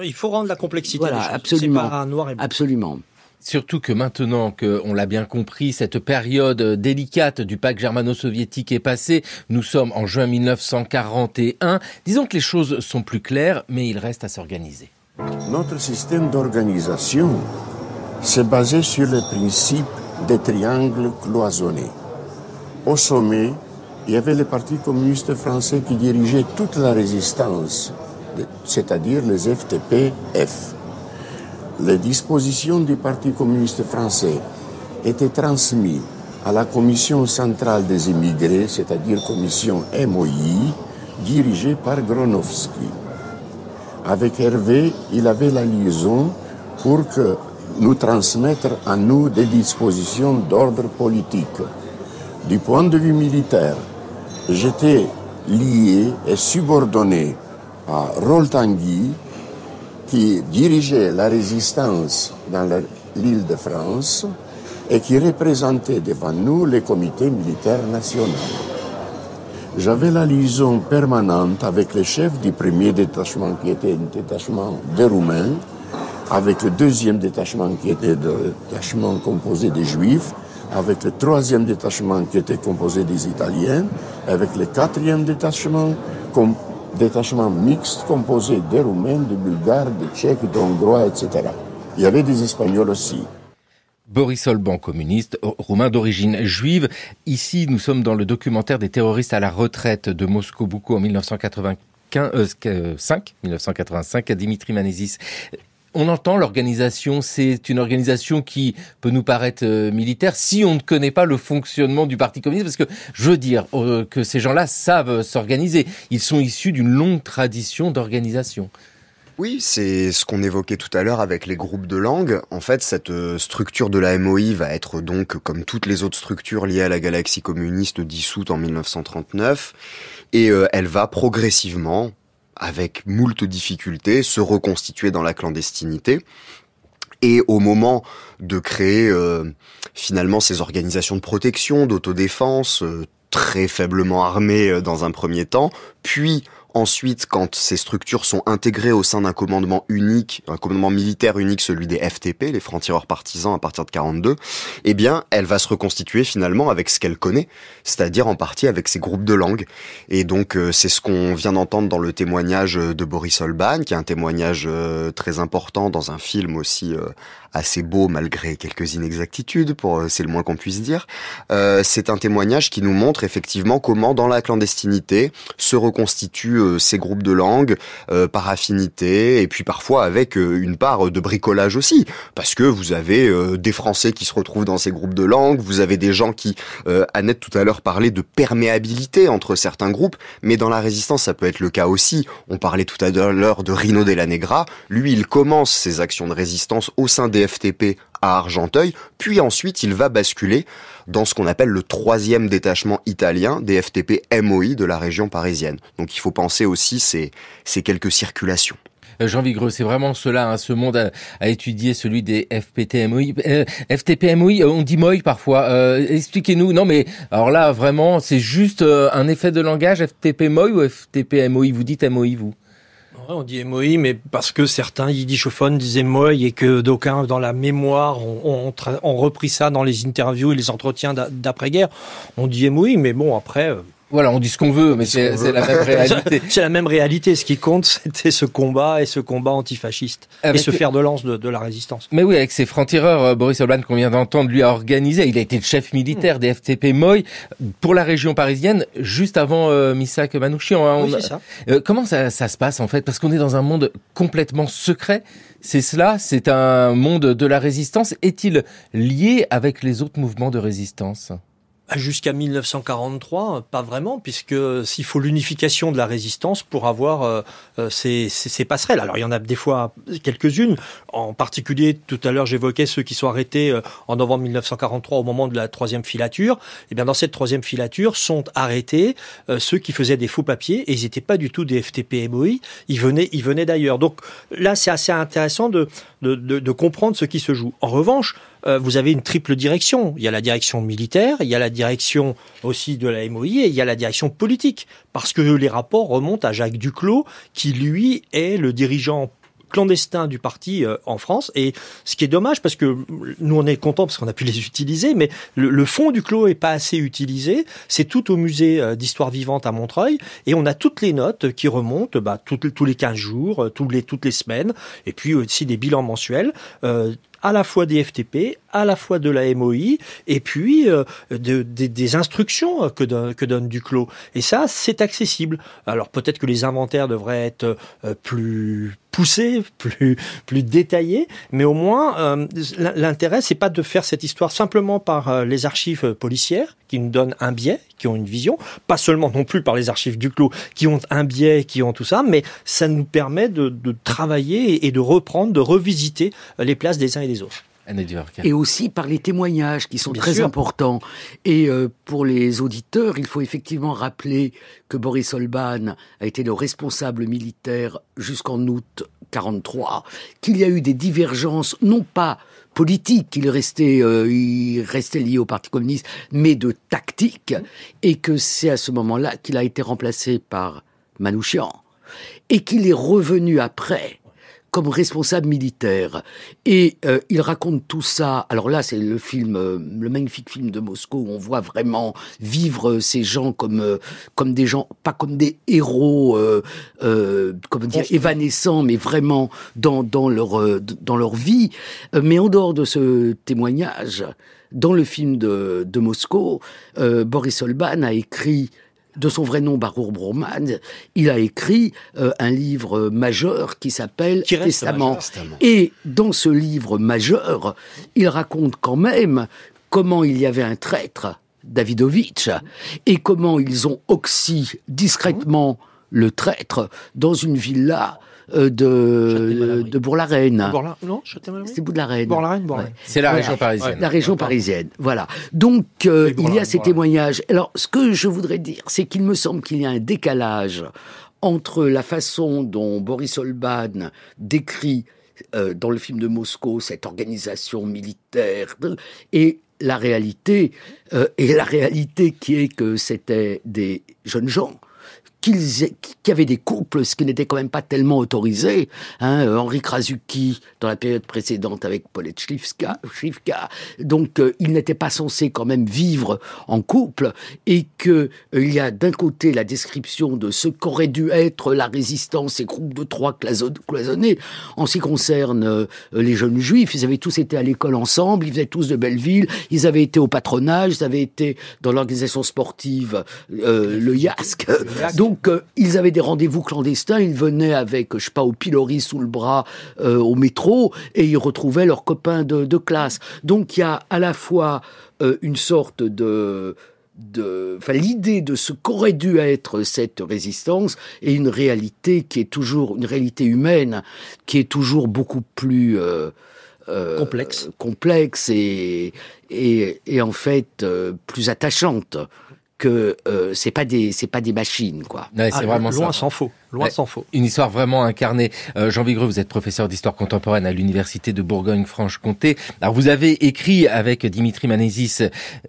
Il faut rendre la complexité. Voilà, des absolument. noir et blanc. Absolument. Surtout que maintenant qu'on l'a bien compris, cette période euh, délicate du pacte germano-soviétique est passée. Nous sommes en juin 1941. Disons que les choses sont plus claires, mais il reste à s'organiser. Notre système d'organisation s'est basé sur le principe des triangles cloisonnés au sommet, il y avait le Parti communiste français qui dirigeait toute la résistance, c'est-à-dire les FTPF. Les dispositions du Parti communiste français étaient transmises à la Commission centrale des immigrés, c'est-à-dire Commission MOI, dirigée par Gronowski. Avec Hervé, il avait la liaison pour que nous transmettre à nous des dispositions d'ordre politique. Du point de vue militaire, j'étais lié et subordonné à Roltangui, qui dirigeait la résistance dans l'île de France et qui représentait devant nous les comités militaires nationaux. J'avais la liaison permanente avec le chef du premier détachement qui était un détachement de Roumains, avec le deuxième détachement qui était un détachement composé des Juifs, avec le troisième détachement qui était composé des Italiens, avec le quatrième détachement, détachement mixte composé des Roumains, des Bulgares, des Tchèques, Hongrois, etc. Il y avait des Espagnols aussi. Boris Solban, communiste, roumain d'origine juive. Ici, nous sommes dans le documentaire des terroristes à la retraite de Moscou-Boukou en 1995, 1985, à Dimitri Manesis on entend l'organisation, c'est une organisation qui peut nous paraître euh, militaire si on ne connaît pas le fonctionnement du Parti communiste, parce que je veux dire euh, que ces gens-là savent s'organiser, ils sont issus d'une longue tradition d'organisation. Oui, c'est ce qu'on évoquait tout à l'heure avec les groupes de langue. En fait, cette euh, structure de la MOI va être donc, comme toutes les autres structures liées à la galaxie communiste, dissoute en 1939, et elle va progressivement, avec moult difficultés, se reconstituer dans la clandestinité. Et au moment de créer euh, finalement ces organisations de protection, d'autodéfense, euh, très faiblement armées euh, dans un premier temps, puis Ensuite, quand ces structures sont intégrées au sein d'un commandement unique, un commandement militaire unique, celui des FTP, les francs-tireurs partisans à partir de 42, eh bien, elle va se reconstituer finalement avec ce qu'elle connaît, c'est-à-dire en partie avec ses groupes de langues. Et donc, euh, c'est ce qu'on vient d'entendre dans le témoignage euh, de Boris Holban, qui est un témoignage euh, très important dans un film aussi assez beau malgré quelques inexactitudes, pour euh, c'est le moins qu'on puisse dire. Euh, c'est un témoignage qui nous montre effectivement comment dans la clandestinité se reconstituent euh, ces groupes de langues euh, par affinité et puis parfois avec une part de bricolage aussi, parce que vous avez des Français qui se retrouvent dans ces groupes de langues, vous avez des gens qui, Annette tout à l'heure parlait de perméabilité entre certains groupes, mais dans la résistance ça peut être le cas aussi. On parlait tout à l'heure de Rino La Negra, lui il commence ses actions de résistance au sein des FTP à Argenteuil, puis ensuite il va basculer dans ce qu'on appelle le troisième détachement italien des FTP MOI de la région parisienne. Donc il faut penser aussi ces, quelques circulations. Euh, Jean Vigreux, c'est vraiment cela, hein, ce monde à, étudier, celui des MOI. Euh, FTP MOI, euh, on dit MOI parfois. Expliquez-nous. Non, mais alors là, vraiment, c'est juste un effet de langage, FTP MOI ou FTP MOI, Vous dites MOI, vous on dit MOI, mais parce que certains yiddishophones disaient moi et que d'aucuns dans la mémoire ont, repris ça dans les interviews et les entretiens d'après-guerre. On dit MOI, mais bon, après, euh, voilà, on dit ce qu'on veut, mais c'est la même réalité. c'est la même réalité. Ce qui compte, c'était ce combat et ce combat antifasciste et ce fer de lance de, la résistance. Mais oui, avec ces francs-tireurs, euh, Boris Oblan qu'on vient d'entendre, lui a organisé. Il a été le chef militaire des FTP Moy pour la région parisienne juste avant euh, Missak Manouchian. Euh, comment ça se passe en fait Parce qu'on est dans un monde complètement secret. C'est cela, c'est un monde de la résistance. Est-il lié avec les autres mouvements de résistance ah, jusqu'à 1943, pas vraiment, puisque euh, s'il faut l'unification de la résistance pour avoir euh, euh, ces, passerelles. Alors il y en a des fois quelques-unes, en particulier tout à l'heure j'évoquais ceux qui sont arrêtés en novembre 1943 au moment de la troisième filature. Et eh bien dans cette troisième filature sont arrêtés ceux qui faisaient des faux papiers et ils n'étaient pas du tout des FTP MOI, ils venaient, ils venaient d'ailleurs. Donc là c'est assez intéressant de de, comprendre ce qui se joue. En revanche, euh, vous avez une triple direction. Il y a la direction militaire, il y a la direction aussi de la MOI et il y a la direction politique. Parce que les rapports remontent à Jacques Duclos, qui lui est le dirigeant clandestin du parti euh, en France. Et ce qui est dommage, parce que nous on est contents parce qu'on a pu les utiliser, mais le, fond du clos n'est pas assez utilisé. C'est tout au musée euh, d'histoire vivante à Montreuil, et on a toutes les notes qui remontent bah, tous les 15 jours, euh, les, toutes les semaines, et puis aussi des bilans mensuels à la fois des FTP, à la fois de la MOI et puis euh, de, des instructions que, que donne Duclos. Et ça, c'est accessible. Alors peut-être que les inventaires devraient être euh, plus poussés, plus, plus détaillés, mais au moins euh, l'intérêt, c'est pas de faire cette histoire simplement par les archives policières qui nous donnent un biais, qui ont une vision, pas seulement non plus par les archives Duclos qui ont un biais, qui ont tout ça, mais ça nous permet de travailler et de reprendre, de revisiter les places des uns et des autres. Et aussi par les témoignages qui sont très importants. Et euh, pour les auditeurs, il faut effectivement rappeler que Boris Holban a été le responsable militaire jusqu'en août 43, qu'il y a eu des divergences, non pas politiques, qu'il restait, euh, il restait lié au Parti communiste, mais de tactique, et que c'est à ce moment-là qu'il a été remplacé par Manouchian, et qu'il est revenu après comme responsable militaire. Et euh, il raconte tout ça. Alors là, c'est le film, euh, le magnifique film de Moscou où on voit vraiment vivre euh, ces gens comme comme des gens, pas comme des héros, comment dire, évanescents, mais vraiment dans dans leur dans leur vie. Mais en dehors de ce témoignage, dans le film de, de Moscou, Boris Solban a écrit de son vrai nom Barour Broman, il a écrit euh, un livre majeur qui s'appelle Testament. Et dans ce livre majeur, il raconte quand même comment il y avait un traître, Davidovitch, et comment ils ont oxy discrètement le traître dans une villa euh, de, euh, de Bourg-la-Reine. non, C'est Bourg-la-Reine. C'est la région parisienne. La région parisienne, voilà. Donc, euh, il y a ces témoignages. Alors, ce que je voudrais dire, c'est qu'il me semble qu'il y a un décalage entre la façon dont Boris Holban décrit dans le film de Moscou cette organisation militaire et la réalité, et la réalité qui est que c'était des jeunes gens qu'ils y avait des couples, ce qui n'était quand même pas tellement autorisé. Hein, Henri Krasuki, dans la période précédente avec Paulette Schlifka, donc euh, il n'était pas censé quand même vivre en couple, et qu'il euh, il y a d'un côté la description de ce qu'aurait dû être la résistance et groupe de trois cloisonnés. En ce qui concerne euh, les jeunes juifs, ils avaient tous été à l'école ensemble, ils faisaient tous de Belleville, ils avaient été au patronage, ils avaient été dans l'organisation sportive, euh, le yask Donc donc, euh, ils avaient des rendez-vous clandestins, ils venaient avec, je sais pas, au pilori sous le bras, euh, au métro, et ils retrouvaient leurs copains de, classe. Donc, il y a à la fois euh, une sorte de... l'idée de ce qu'aurait dû être cette résistance et une réalité qui est toujours une réalité humaine qui est toujours beaucoup plus complexe complexe et, et, et en fait plus attachante que euh, c'est pas des c'est pas des machines quoi. c'est ah, vraiment loin s'en faut, loin s'en faut. Une histoire vraiment incarnée. Euh, Jean Vigreux, vous êtes professeur d'histoire contemporaine à l'université de Bourgogne-Franche-Comté. Alors vous avez écrit avec Dimitri Manesis, euh,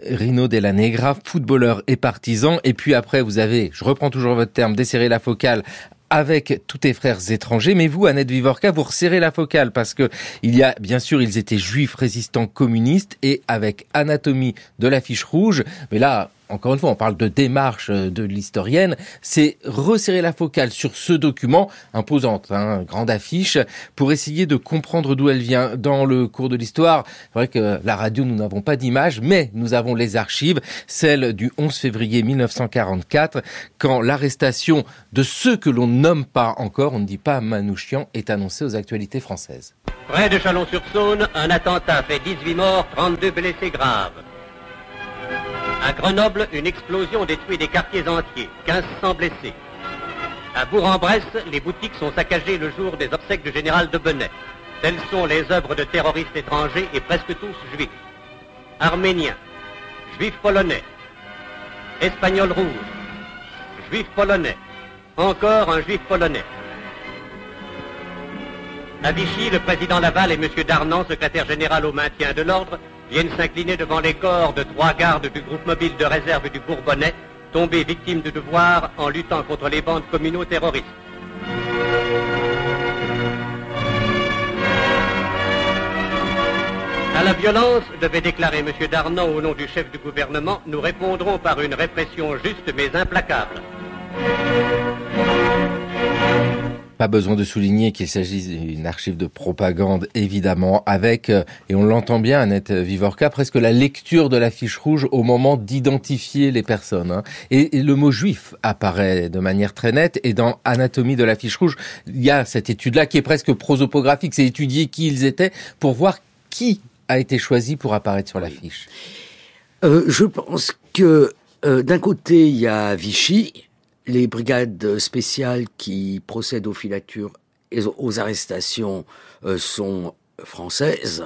Rino la Negra, footballeur et partisan, et puis après vous avez, je reprends toujours votre terme, desserré la focale avec tous tes frères étrangers. Mais vous, Annette Vivorca, vous resserrez la focale parce que il y a, bien sûr, ils étaient juifs, résistants, communistes et avec anatomie de l'affiche rouge. Mais là, encore une fois, on parle de démarche euh, de l'historienne, c'est resserrer la focale sur ce document, imposante, hein, grande affiche, pour essayer de comprendre d'où elle vient. Dans le cours de l'histoire, c'est vrai que la radio, nous n'avons pas d'image, mais nous avons les archives, Celles du 11 février 1944, quand l'arrestation de ceux que l'on nomme pas encore, on ne dit pas Manouchian, est annoncée aux actualités françaises. Près de Chalon-sur-Saône, un attentat fait 18 morts, 32 blessés graves. À Grenoble, une explosion détruit des quartiers entiers, 1500 blessés. À Bourg-en-Bresse, les boutiques sont saccagées le jour des obsèques du général de Benet. Telles sont les œuvres de terroristes étrangers et presque tous juifs. Arméniens, juifs polonais, espagnols rouges, juifs polonais, encore un juif polonais. À Vichy, le président Laval et M. Darnan, secrétaire général au maintien de l'ordre, viennent s'incliner devant les corps de trois gardes du groupe mobile de réserve du Bourbonnais, tombés victimes de devoir en luttant contre les bandes communaux terroristes. À la violence, devait déclarer M. Darnan au nom du chef du gouvernement, nous répondrons par une répression juste mais implacable. Pas besoin de souligner qu'il s'agit d'une archive de propagande, évidemment, avec, euh, et on l'entend bien, Annette Vivorca, presque la lecture de la fiche rouge au moment d'identifier les personnes. Hein. Et, le mot juif apparaît de manière très nette, et dans Anatomie de la fiche rouge, il y a cette étude-là qui est presque prosopographique, c'est étudier qui ils étaient pour voir qui a été choisi pour apparaître sur l'affiche. Euh, je pense que euh, d'un côté, il y a Vichy, les brigades spéciales qui procèdent aux filatures et aux arrestations euh, sont françaises.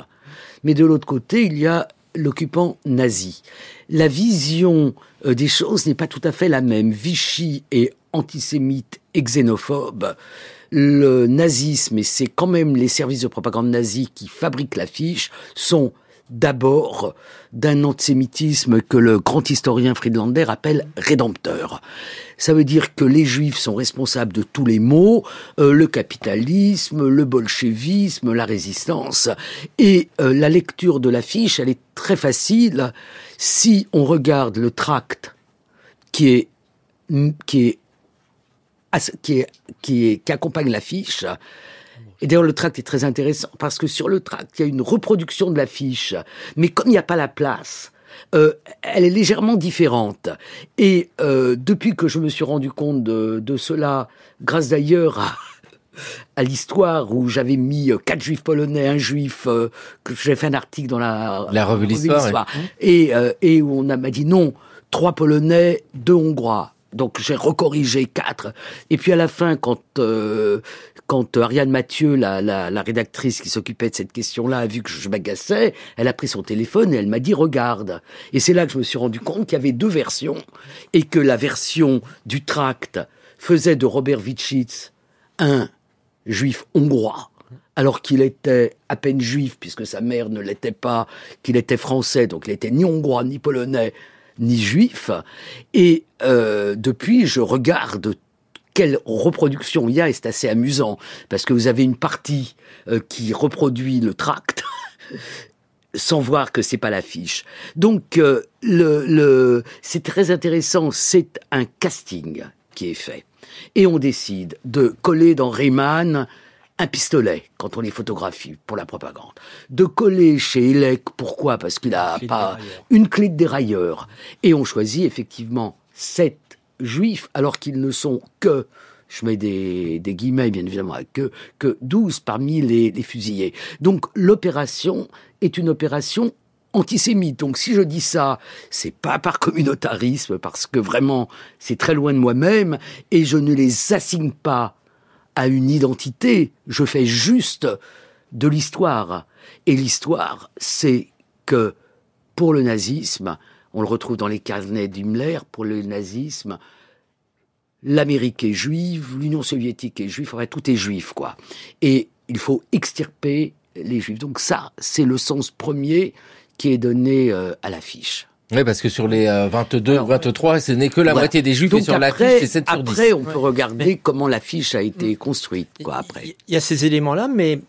Mais de l'autre côté, il y a l'occupant nazi. La vision euh, des choses n'est pas tout à fait la même. Vichy est antisémite et xénophobe. Le nazisme, et c'est quand même les services de propagande nazis qui fabriquent l'affiche, sont d'abord d'un antisémitisme que le grand historien Friedlander appelle rédempteur. Ça veut dire que les juifs sont responsables de tous les maux, euh, le capitalisme, le bolchevisme, la résistance. Et euh, la lecture de l'affiche, elle est très facile si on regarde le tract qui qui est qui est qui, est, qui accompagne l'affiche et d'ailleurs, le tract est très intéressant parce que sur le tract, il y a une reproduction de l'affiche. Mais comme il n'y a pas la place, euh, elle est légèrement différente. Et euh, depuis que je me suis rendu compte de, de cela, grâce d'ailleurs à, l'histoire où j'avais mis euh, quatre juifs polonais, un juif, euh, que j'avais fait un article dans la, la revue l'histoire, et, et, euh, et où on m'a dit non, trois polonais, deux hongrois donc j'ai recorrigé quatre. Et puis à la fin, quand euh, quand euh, Ariane Mathieu, la, rédactrice qui s'occupait de cette question-là, a vu que je m'agaçais, elle a pris son téléphone et elle m'a dit regarde. Et c'est là que je me suis rendu compte qu'il y avait deux versions et que la version du tract faisait de Robert Vitschitz un juif hongrois alors qu'il était à peine juif, puisque sa mère ne l'était pas, qu'il était français, donc il n'était ni hongrois ni polonais, ni juif. Et euh, depuis, je regarde quelle reproduction il y a, et c'est assez amusant, parce que vous avez une partie euh, qui reproduit le tract, sans voir que c'est pas l'affiche. Donc, euh, le, le c'est très intéressant, c'est un casting qui est fait. Et on décide de coller dans Riemann un pistolet quand on les photographie pour la propagande. De coller chez Elec, pourquoi Parce qu'il a pas une clé de dérailleur. Et on choisit effectivement sept juifs alors qu'ils ne sont que je mets des, des guillemets bien évidemment, que, que 12 parmi les, les fusillés. Donc l'opération est une opération antisémite. Donc si je dis ça, c'est pas par communautarisme, parce que vraiment c'est très loin de moi-même, et je ne les assigne pas à une identité, je fais juste de l'histoire. Et l'histoire, c'est que pour le nazisme, on le retrouve dans les carnets d'Himmler, pour le nazisme, l'Amérique est juive, l'Union soviétique est juive, enfin, tout est juif, quoi. Et il faut extirper les juifs. Donc ça, c'est le sens premier qui est donné euh, à l'affiche. Oui, parce que sur les 22, euh, 23, ce n'est que la moitié des juifs, et sur l'affiche, c'est 7 sur 10. Après, on peut regarder comment l'affiche a été mm. construite, quoi, après. Il y a ces éléments-là, mais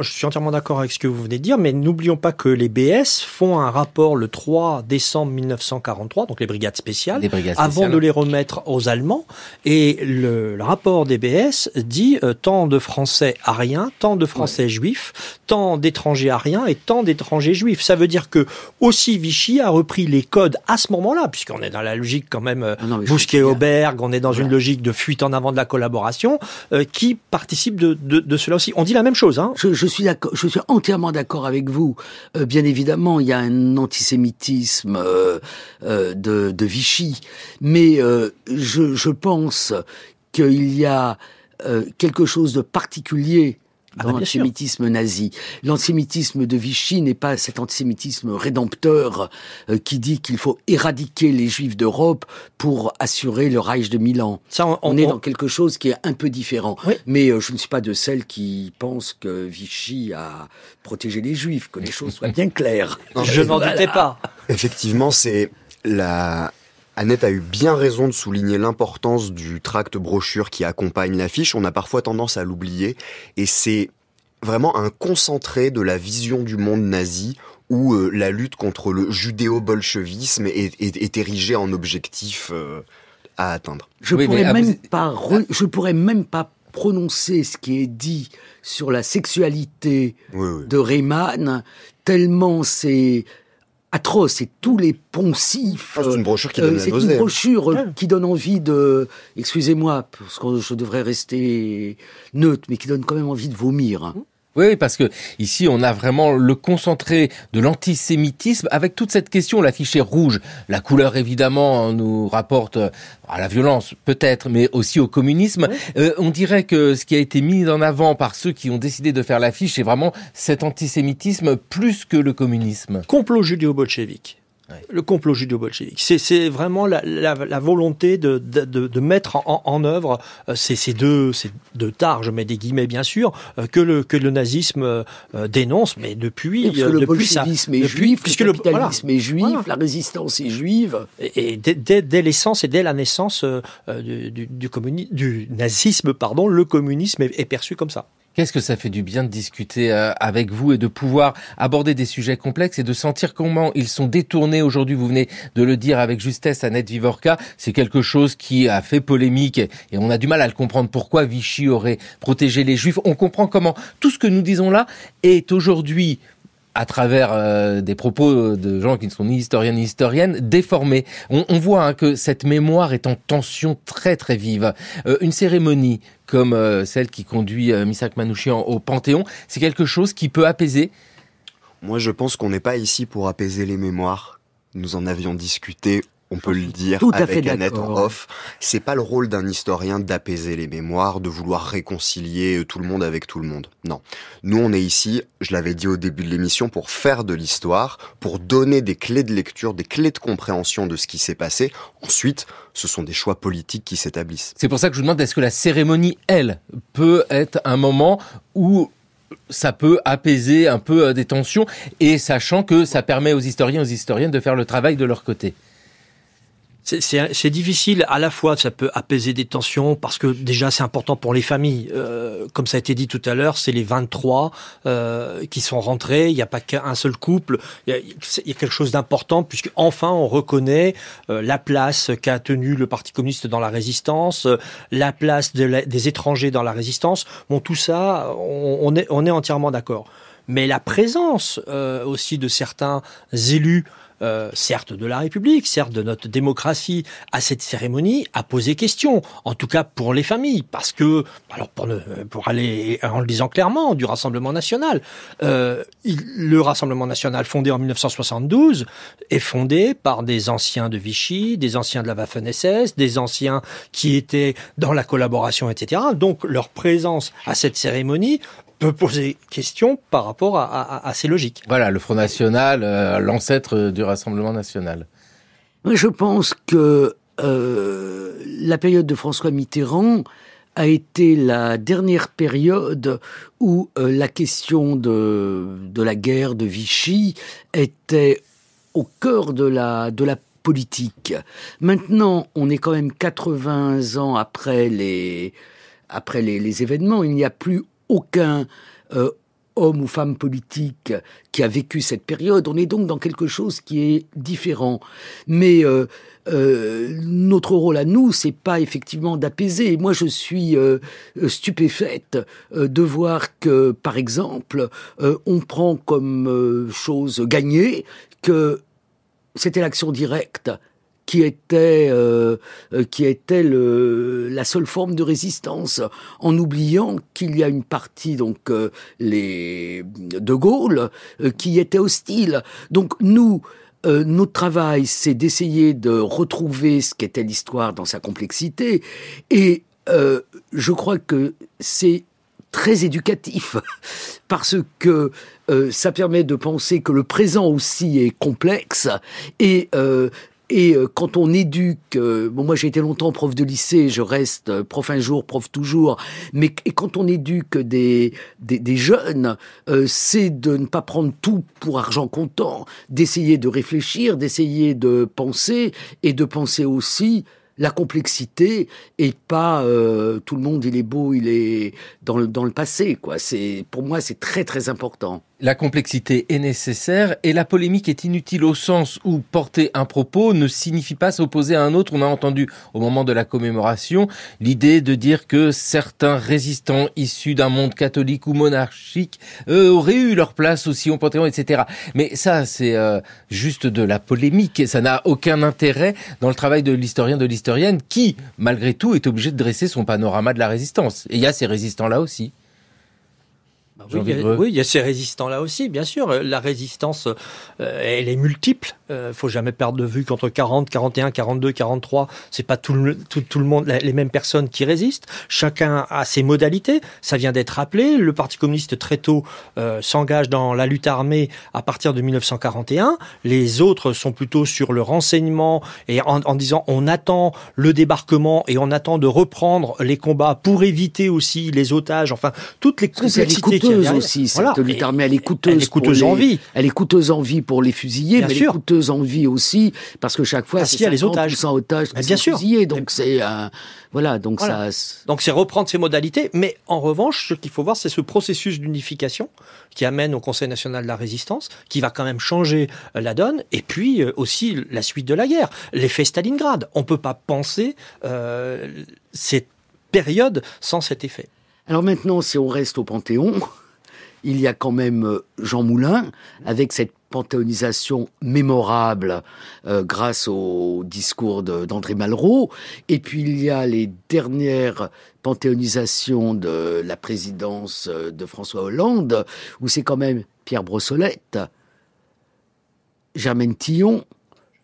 je suis entièrement d'accord avec ce que vous venez de dire, mais n'oublions pas que les BS font un rapport le 3 décembre 1943, donc les brigades spéciales, avant de les remettre aux Allemands. Et le, rapport des BS dit euh, tant de Français à tant de Français juifs, tant d'étrangers à et tant d'étrangers juifs. Ça veut dire que aussi Vichy a repris les codes à ce moment-là, puisqu'on est dans la logique quand même Bousquet-Auberg, euh, ah on est dans une logique de fuite en avant de la collaboration, euh, qui participe de, de, cela aussi. On dit la même chose. Hein je, suis je suis entièrement d'accord avec vous. Euh, bien évidemment, il y a un antisémitisme euh, euh, de, Vichy, mais je, je, pense qu'il y a quelque chose de particulier ah bah, l'antisémitisme nazi. L'antisémitisme de Vichy n'est pas cet antisémitisme rédempteur euh, qui dit qu'il faut éradiquer les juifs d'Europe pour assurer le Reich de Milan. Ça, on, est dans quelque chose qui est un peu différent. Mais euh, je ne suis pas de celles qui pensent que Vichy a protégé les juifs, que les choses soient bien claires. je n'en doutais pas. Effectivement, c'est la Annette a eu bien raison de souligner l'importance du tract brochure qui accompagne l'affiche. On a parfois tendance à l'oublier et c'est vraiment un concentré de la vision du monde nazi où euh, la lutte contre le judéo-bolchevisme est, érigée en objectif euh, à atteindre. Je pourrais, même pas ah. je pourrais même pas prononcer ce qui est dit sur la sexualité de Rayman, tellement c'est atroce. C'est tous les poncifs. Ah, c'est une brochure euh, euh, ah. qui donne envie de. Excusez-moi, parce que je devrais rester neutre, mais qui donne quand même envie de vomir. Mmh. Oui, parce que ici, on a vraiment le concentré de l'antisémitisme avec toute cette question, l'affiché rouge. La couleur, évidemment, hein, nous rapporte euh, à la violence, peut-être, mais aussi au communisme. Euh, on dirait que ce qui a été mis en avant par ceux qui ont décidé de faire l'affiche, c'est vraiment cet antisémitisme plus que le communisme. Complot judéo-bolchevique. Le complot judéo-bolchevique. C'est vraiment la, volonté de, de, mettre en, œuvre euh, ces, deux, ces deux je mets des guillemets bien sûr, euh, que, le, que le nazisme euh, dénonce, mais depuis. le depuis ça, est juif, puisque le est juif, la résistance est juive. Et, dès, dès, l'essence et dès la naissance du, du, nazisme, pardon, le communisme est perçu comme ça. Qu'est-ce que ça fait du bien de discuter euh, avec vous et de pouvoir aborder des sujets complexes et de sentir comment ils sont détournés aujourd'hui. Vous venez de le dire avec justesse, à Ned vivorka C'est quelque chose qui a fait polémique et on a du mal à le comprendre. Pourquoi Vichy aurait protégé les Juifs On comprend comment tout ce que nous disons là est aujourd'hui à travers euh, des propos de gens qui ne sont ni historiens ni historiennes, déformés. On, voit hein, que cette mémoire est en tension très très vive. Euh, une cérémonie, comme euh, celle qui conduit euh, Misak Manouchian au Panthéon, c'est quelque chose qui peut apaiser Moi, je pense qu'on n'est pas ici pour apaiser les mémoires. Nous en avions discuté on peut le dire Tout avec Annette en off, c'est pas le rôle d'un historien d'apaiser les mémoires, de vouloir réconcilier euh, tout le monde avec tout le monde. Non. Nous, on est ici, je l'avais dit au début de l'émission, pour faire de l'histoire, pour donner des clés de lecture, des clés de compréhension de ce qui s'est passé. Ensuite, ce sont des choix politiques qui s'établissent. C'est pour ça que je vous demande, est-ce que la cérémonie, elle, peut être un moment où ça peut apaiser un peu euh, des tensions et sachant que ça permet aux historiens, aux historiennes de faire le travail de leur côté. C'est difficile à la fois, ça peut apaiser des tensions parce que déjà c'est important pour les familles. Euh, comme ça a été dit tout à l'heure, c'est les 23 euh, qui sont rentrés, il n'y a pas qu'un seul couple, il y, a, quelque chose d'important puisque enfin on reconnaît euh, la place qu'a tenue le Parti communiste dans la résistance, la place des étrangers dans la résistance. Bon, tout ça, on, est, on est entièrement d'accord. Mais la présence aussi de certains élus euh, certes de la République, certes de notre démocratie, à cette cérémonie, à poser question. En tout cas pour les familles, parce que, alors pour, pour aller en le disant clairement, du Rassemblement national, euh, le Rassemblement national fondé en 1972 est fondé par des anciens de Vichy, des anciens de la Waffen-SS, des anciens qui étaient dans la collaboration, etc. Donc leur présence à cette cérémonie peut poser question par rapport à, ces logiques. Voilà, le Front National, euh, l'ancêtre du Rassemblement National. Je pense que euh, la période de François Mitterrand a été la dernière période où euh, la question de, la guerre de Vichy était au cœur de la, de la politique. Maintenant, on est quand même 80 ans après les, après les événements. Il n'y a plus aucun euh, homme ou femme politique qui a vécu cette période. On est donc dans quelque chose qui est différent. Mais euh, euh, notre rôle à nous, c'est pas effectivement d'apaiser. Moi, je suis stupéfaite de voir que, par exemple, on prend comme chose gagnée que c'était l'action directe qui était, euh, qui était la seule forme de résistance, en oubliant qu'il y a une partie, donc euh, les de Gaulle, euh, qui était hostile. Donc nous, notre travail, c'est d'essayer de retrouver ce qu'était l'histoire dans sa complexité. Et je crois que c'est très éducatif parce que ça permet de penser que le présent aussi est complexe et et euh, quand on éduque, euh, bon, moi j'ai été longtemps prof de lycée, je reste euh, prof un jour, prof toujours, mais et quand on éduque des, des, jeunes, c'est de ne pas prendre tout pour argent comptant, d'essayer de réfléchir, d'essayer de penser et de penser aussi la complexité et pas tout le monde il est beau, il est dans le, dans le passé. quoi. C'est Pour moi c'est très très important. La complexité est nécessaire et la polémique est inutile au sens où porter un propos ne signifie pas s'opposer à un autre. On a entendu au moment de la commémoration l'idée de dire que certains résistants issus d'un monde catholique ou monarchique euh, auraient eu leur place aussi au Panthéon, etc. Mais ça, c'est euh, juste de la polémique et ça n'a aucun intérêt dans le travail de l'historien, de l'historienne qui, malgré tout, est obligé de dresser son panorama de la résistance. Et il y a ces résistants-là aussi. Oui il, y a ces résistants-là aussi, bien sûr. Euh, la résistance, euh, elle est multiple euh, faut jamais perdre de vue qu'entre 40, 41, 42, 43, c'est pas tout le, tout, le monde, les mêmes personnes qui résistent. Chacun a ses modalités. Ça vient d'être rappelé. Le Parti communiste très tôt euh, s'engage dans la lutte armée à partir de 1941. Les autres sont plutôt sur le renseignement et en, en disant on attend le débarquement et on attend de reprendre les combats pour éviter aussi les otages. Enfin, toutes les complexités qui aussi. Cette lutte armée, elle est coûteuse. coûteuse en vie. Elle est coûteuse en vie pour les fusillés, Bien sûr envie aussi, parce que chaque fois, c'est si, les otages. otages bien sûr. donc c'est un euh, voilà, donc ça. Donc c'est reprendre ces modalités, mais en revanche, ce qu'il faut voir, c'est ce processus d'unification qui amène au Conseil national de la résistance, qui va quand même changer euh, la donne, et puis euh, aussi la suite de la guerre, l'effet Stalingrad. On peut pas penser cette période sans cet effet. Alors maintenant, si on reste au Panthéon, il y a quand même euh, Jean Moulin, avec cette panthéonisation mémorable euh, grâce au discours d'André Malraux. Et puis il y a les dernières panthéonisations de la présidence euh, de François Hollande, où c'est quand même Pierre Brossolette, Germaine Tillon,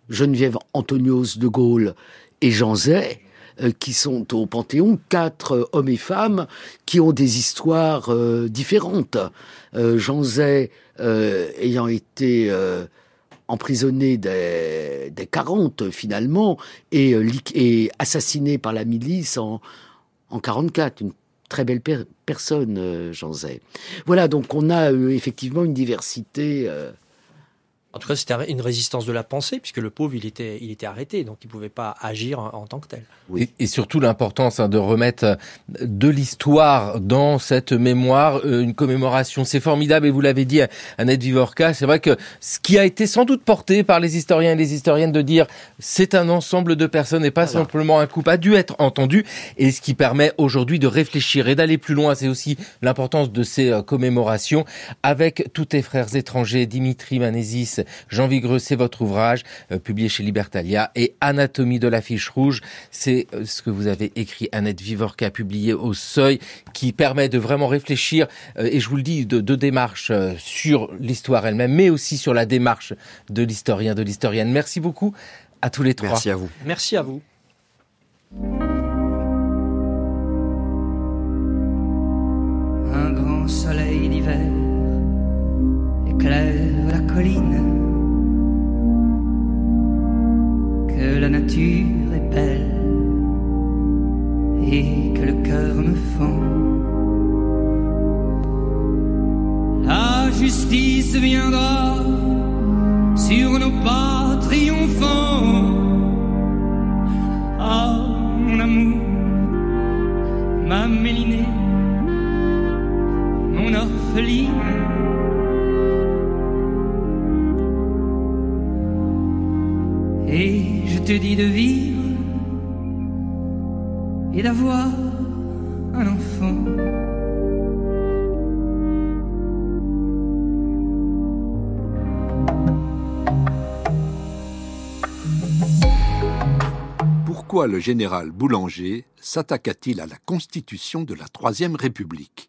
Geneviève Antonios de Gaulle et Jean Zay euh, qui sont au Panthéon, quatre hommes et femmes qui ont des histoires euh, différentes. Euh, Jean Zay ayant été emprisonné des, des 40 finalement et, assassiné par la milice en, en 44, une très belle personne, Jean Zay. Voilà, donc on a effectivement une diversité en tout cas, c'était une résistance de la pensée, puisque le pauvre, il était, il était arrêté, donc il ne pouvait pas agir en, tant que tel. Oui. Et, surtout l'importance hein, de remettre euh, de l'histoire dans cette mémoire, euh, une commémoration. C'est formidable, et vous l'avez dit, Annette Vivorca, c'est vrai que ce qui a été sans doute porté par les historiens et les historiennes de dire c'est un ensemble de personnes et pas simplement un coup a dû être entendu, et ce qui permet aujourd'hui de réfléchir et d'aller plus loin. C'est aussi l'importance de ces euh, commémorations avec tous tes frères étrangers, Dimitri Manesis Jean Vigreux, c'est votre ouvrage euh, publié chez Libertalia et Anatomie de l'affiche rouge, c'est euh, ce que vous avez écrit Annette Vivorca publié au Seuil qui permet de vraiment réfléchir euh, et je vous le dis de démarches sur l'histoire elle-même mais aussi sur la démarche de l'historien de l'historienne. Merci beaucoup à tous les trois. Merci à vous. Merci à vous. Un grand soleil d'hiver éclaire la colline. la nature est belle et que le cœur me fend. La justice viendra sur nos pas triomphants. Ah, mon amour, ma mélinée, mon orpheline. Je dis de vivre et d'avoir un enfant. Pourquoi le général Boulanger s'attaqua-t-il à la constitution de la Troisième République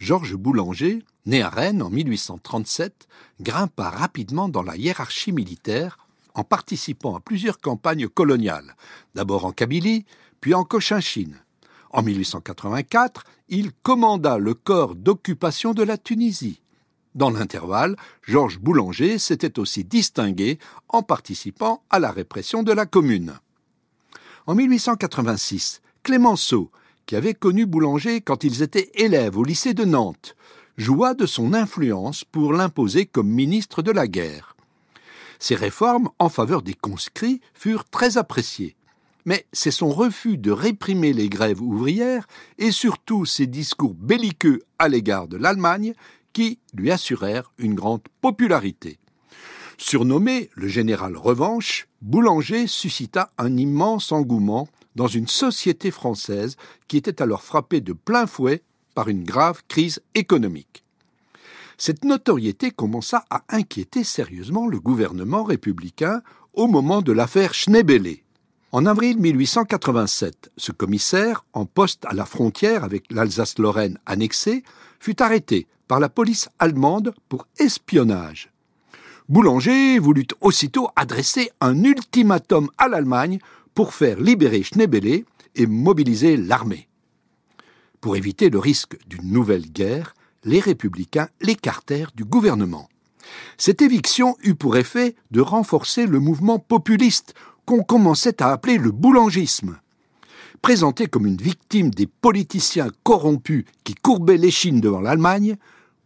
Georges Boulanger, né à Rennes en 1837, grimpa rapidement dans la hiérarchie militaire en participant à plusieurs campagnes coloniales, d'abord en Kabylie, puis en Cochinchine. En 1884, il commanda le corps d'occupation de la Tunisie. Dans l'intervalle, Georges Boulanger s'était aussi distingué en participant à la répression de la Commune. En 1886, Clémenceau, qui avait connu Boulanger quand ils étaient élèves au lycée de Nantes, joua de son influence pour l'imposer comme ministre de la guerre. Ses réformes en faveur des conscrits furent très appréciées. Mais c'est son refus de réprimer les grèves ouvrières et surtout ses discours belliqueux à l'égard de l'Allemagne qui lui assurèrent une grande popularité. Surnommé le général Revanche, Boulanger suscita un immense engouement dans une société française qui était alors frappée de plein fouet par une grave crise économique. Cette notoriété commença à inquiéter sérieusement le gouvernement républicain au moment de l'affaire Schneebele. En avril 1887, ce commissaire, en poste à la frontière avec l'Alsace-Lorraine annexée, fut arrêté par la police allemande pour espionnage. Boulanger voulut aussitôt adresser un ultimatum à l'Allemagne pour faire libérer Schneebele et mobiliser l'armée. Pour éviter le risque d'une nouvelle guerre, les républicains l'écartèrent du gouvernement. Cette éviction eut pour effet de renforcer le mouvement populiste qu'on commençait à appeler le boulangisme. Présenté comme une victime des politiciens corrompus qui courbaient l'échine devant l'Allemagne,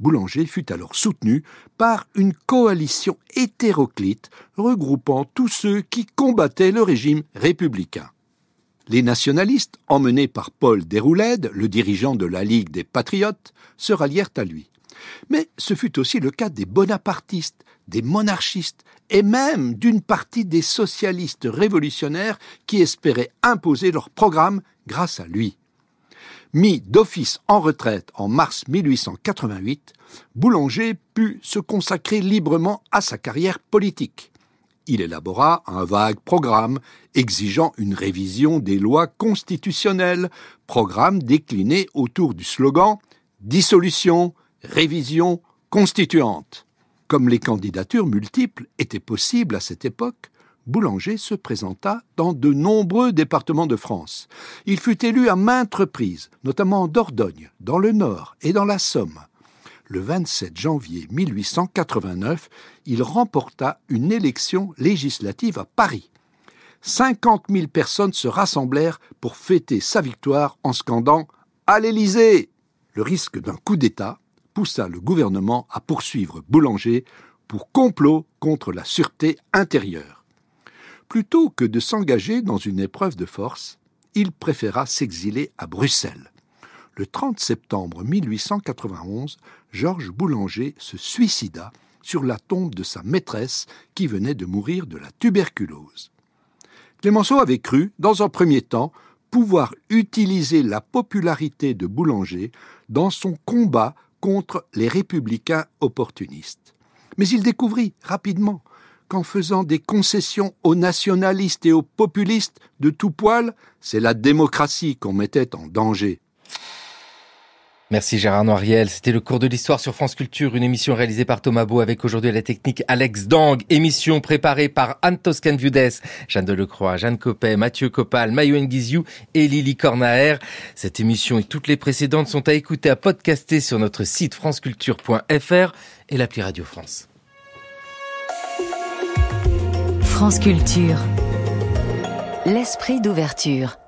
Boulanger fut alors soutenu par une coalition hétéroclite regroupant tous ceux qui combattaient le régime républicain les nationalistes, emmenés par Paul Déroulède, le dirigeant de la Ligue des Patriotes, se rallièrent à lui. Mais ce fut aussi le cas des bonapartistes, des monarchistes et même d'une partie des socialistes révolutionnaires qui espéraient imposer leur programme grâce à lui. Mis d'office en retraite en mars 1888, Boulanger put se consacrer librement à sa carrière politique il élabora un vague programme exigeant une révision des lois constitutionnelles, programme décliné autour du slogan Dissolution, révision constituante. Comme les candidatures multiples étaient possibles à cette époque, Boulanger se présenta dans de nombreux départements de France. Il fut élu à maintes reprises, notamment en Dordogne, dans le Nord et dans la Somme le 27 janvier 1889, il remporta une élection législative à Paris. Cinquante mille personnes se rassemblèrent pour fêter sa victoire en scandant À l'Élysée Le risque d'un coup d'État poussa le gouvernement à poursuivre Boulanger pour complot contre la sûreté intérieure. Plutôt que de s'engager dans une épreuve de force, il préféra s'exiler à Bruxelles le 30 septembre 1891, Georges Boulanger se suicida sur la tombe de sa maîtresse qui venait de mourir de la tuberculose. Clémenceau avait cru, dans un premier temps, pouvoir utiliser la popularité de Boulanger dans son combat contre les républicains opportunistes. Mais il découvrit rapidement qu'en faisant des concessions aux nationalistes et aux populistes de tout poil, c'est la démocratie qu'on mettait en danger. Merci Gérard Noiriel. C'était le cours de l'histoire sur France Culture, une émission réalisée par Thomas Beau avec aujourd'hui la technique Alex Dang. Émission préparée par Anne Toscan-Viudes, Jeanne Delecroix, Jeanne Copet, Mathieu Copal, Mayo Nguizou et Lily Cornaer. Cette émission et toutes les précédentes sont à écouter, à podcaster sur notre site franceculture.fr et l'appli Radio France. France Culture. L'esprit d'ouverture.